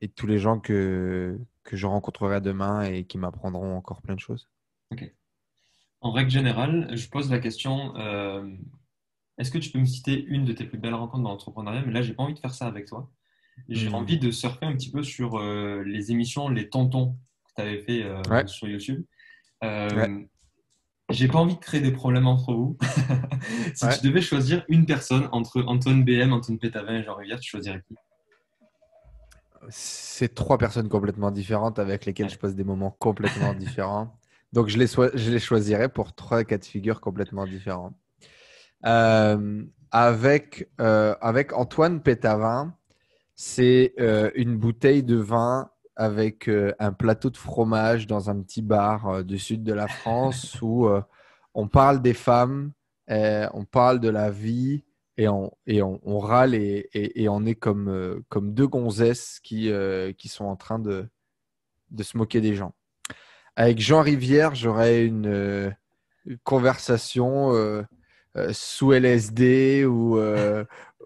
[SPEAKER 1] et tous les gens que, que je rencontrerai demain et qui m'apprendront encore plein de choses.
[SPEAKER 2] Ok. En règle générale, je pose la question euh, est-ce que tu peux me citer une de tes plus belles rencontres dans l'entrepreneuriat Mais là, j'ai pas envie de faire ça avec toi. J'ai hmm. envie de surfer un petit peu sur euh, les émissions, les tontons que tu avais fait euh, sur YouTube. Je J'ai pas envie de créer des problèmes entre vous. si tu devais choisir une personne entre Antoine BM, Antoine Pétavin et Jean Rivière, tu choisirais qui C'est trois personnes complètement
[SPEAKER 1] différentes avec lesquelles je passe des moments complètement différents. Donc, je les, je les choisirais pour trois cas de complètement différents. Euh, avec, euh, avec Antoine Pétavin, c'est euh, une bouteille de vin avec un plateau de fromage dans un petit bar du sud de la France où on parle des femmes, on parle de la vie et on, et on, râle et, et, et, on est comme, comme deux gonzesses qui, qui sont en train de, de se moquer des gens. Avec Jean Rivière, j'aurais une, euh, conversation euh, euh, sous LSD ou,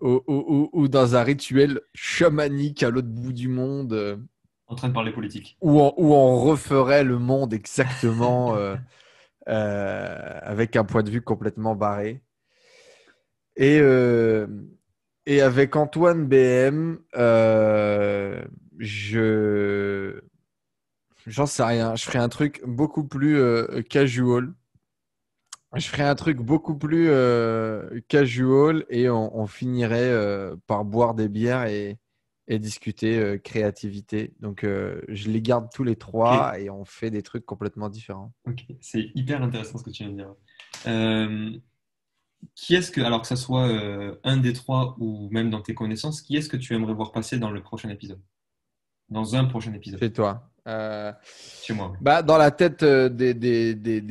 [SPEAKER 1] ou, dans un rituel chamanique à l'autre bout du monde. en train de parler politique. Où on, où on referait le monde exactement avec un point de vue complètement barré. Et, et avec Antoine BM, je J'en sais rien. Je ferai un truc beaucoup plus euh, casual. Je ferai un truc beaucoup plus euh, casual et on, finirait euh, par boire des bières et, discuter créativité. Donc, je
[SPEAKER 2] les garde tous les trois et on fait des trucs complètement différents. Ok, c'est hyper intéressant ce que tu viens de dire. qui est-ce que, alors que ça soit un des trois ou même dans tes connaissances, qui est-ce que tu aimerais voir passer dans le prochain épisode dans un prochain épisode. C'est toi. Euh, moi.
[SPEAKER 1] Bah, dans la tête euh, des, des, des, il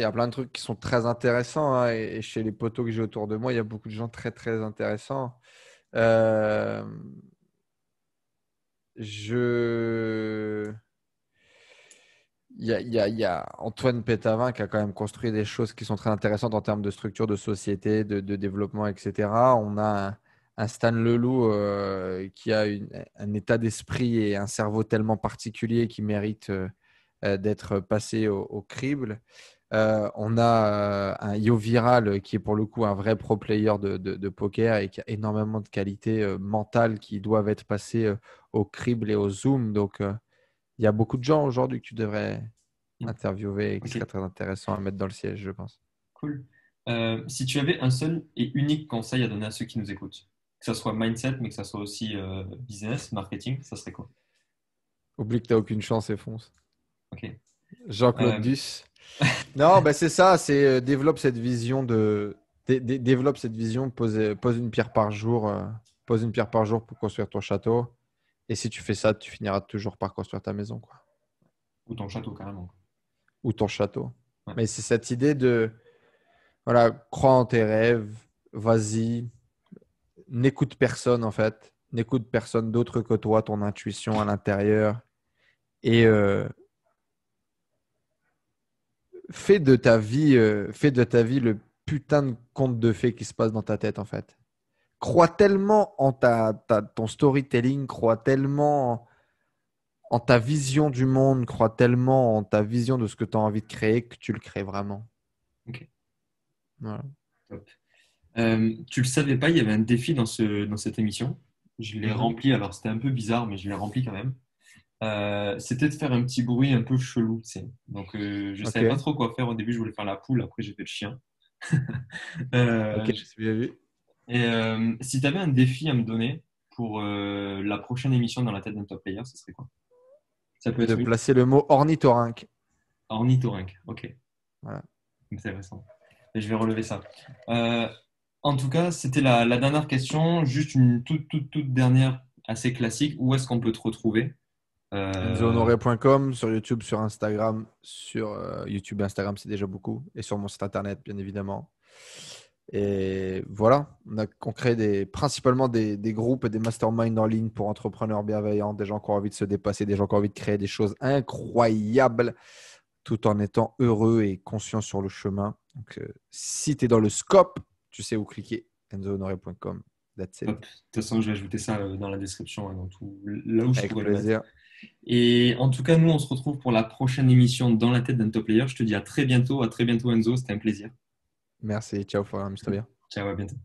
[SPEAKER 1] y a plein de trucs qui sont très intéressants. Hein, et, chez les poteaux que j'ai autour de moi, il y a beaucoup de gens très, très intéressants. Euh, je. Il y, a, il, y a, Antoine Pétavin qui a quand même construit des choses qui sont très intéressantes en termes de structure de société, de, de développement, etc. On a un Stan Leloup euh, qui a un état d'esprit et un cerveau tellement particulier qui mérite euh, euh, d'être passé au, crible. on a un Yo Viral qui est pour le coup un vrai pro player de, poker et qui a énormément de qualités mentales qui doivent être passées au crible et au zoom. Donc il y a beaucoup de gens aujourd'hui que tu devrais mmh. interviewer et qui serait très intéressant à mettre dans le siège,
[SPEAKER 2] je pense. Cool. si tu avais un seul et unique conseil à donner à ceux qui nous écoutent, que ce soit mindset, mais que ça soit aussi euh, business, marketing, ça serait quoi Oublie
[SPEAKER 1] que tu n'as aucune chance et fonce.
[SPEAKER 2] Ok. Jean-Claude euh, Duss.
[SPEAKER 1] non, bah, c'est ça, c'est euh, développe cette vision de. développe cette vision, pose, pose une pierre par jour, pose une pierre par jour pour construire ton château. Et si tu fais ça, tu finiras toujours par construire ta maison. Quoi. Ou
[SPEAKER 2] ton château, carrément.
[SPEAKER 1] Ou ton château. Mais c'est cette idée de voilà, crois en tes rêves, vas-y, n'écoute personne en fait, n'écoute personne d'autre que toi, ton intuition à l'intérieur et euh, fais de ta vie, euh, de ta vie le putain de conte de fées qui se passe dans ta tête en fait. Crois tellement en ta, ton storytelling, crois tellement en, ta vision du monde, crois tellement en ta vision de ce que tu as envie de créer que tu le crées vraiment.
[SPEAKER 2] Ok. Voilà. Tu euh, tu le savais pas, il y avait un défi dans, ce, dans cette émission. Je l'ai mhm. rempli, alors c'était un peu bizarre, mais je l'ai rempli quand même. Euh, c'était de faire un petit bruit un peu chelou. Donc euh, je ne savais pas trop quoi faire au début, je voulais faire la poule, après j'ai fait le chien. ok, je suis bien vu. Et si tu avais un défi à me donner pour la prochaine émission dans la tête d'un top player, ce serait quoi Ça peut être. De placer
[SPEAKER 1] le mot ornithorynque.
[SPEAKER 2] Ornithorynque, ok. Voilà. Intéressant. Et je vais relever ça. Euh, en tout cas, c'était la, dernière question. Juste une toute, toute, dernière assez classique. Où est-ce qu'on peut te retrouver euh...
[SPEAKER 1] Zonoré.com, sur YouTube, sur Instagram, sur euh, YouTube et Instagram, c'est déjà beaucoup. Et sur mon site internet, bien évidemment. Et voilà, on, a, on crée des, principalement des, groupes et des masterminds en ligne pour entrepreneurs bienveillants, des gens qui ont envie de se dépasser, des gens qui ont envie de créer des choses incroyables tout en étant heureux et conscient sur le chemin. Donc, euh, si tu es dans le scope tu sais où cliquer. EnzoHonoré.com. De
[SPEAKER 2] toute façon, je vais ajouter ça euh, dans la description, hein, dans tout, là où je pourrais le mettre. Et en tout cas, nous, on se retrouve pour la prochaine émission dans la tête d'un top player. Je te dis à très bientôt. À très bientôt, Enzo. C'était un plaisir.
[SPEAKER 1] Merci. Ciao, bien.
[SPEAKER 2] Ciao, à bientôt.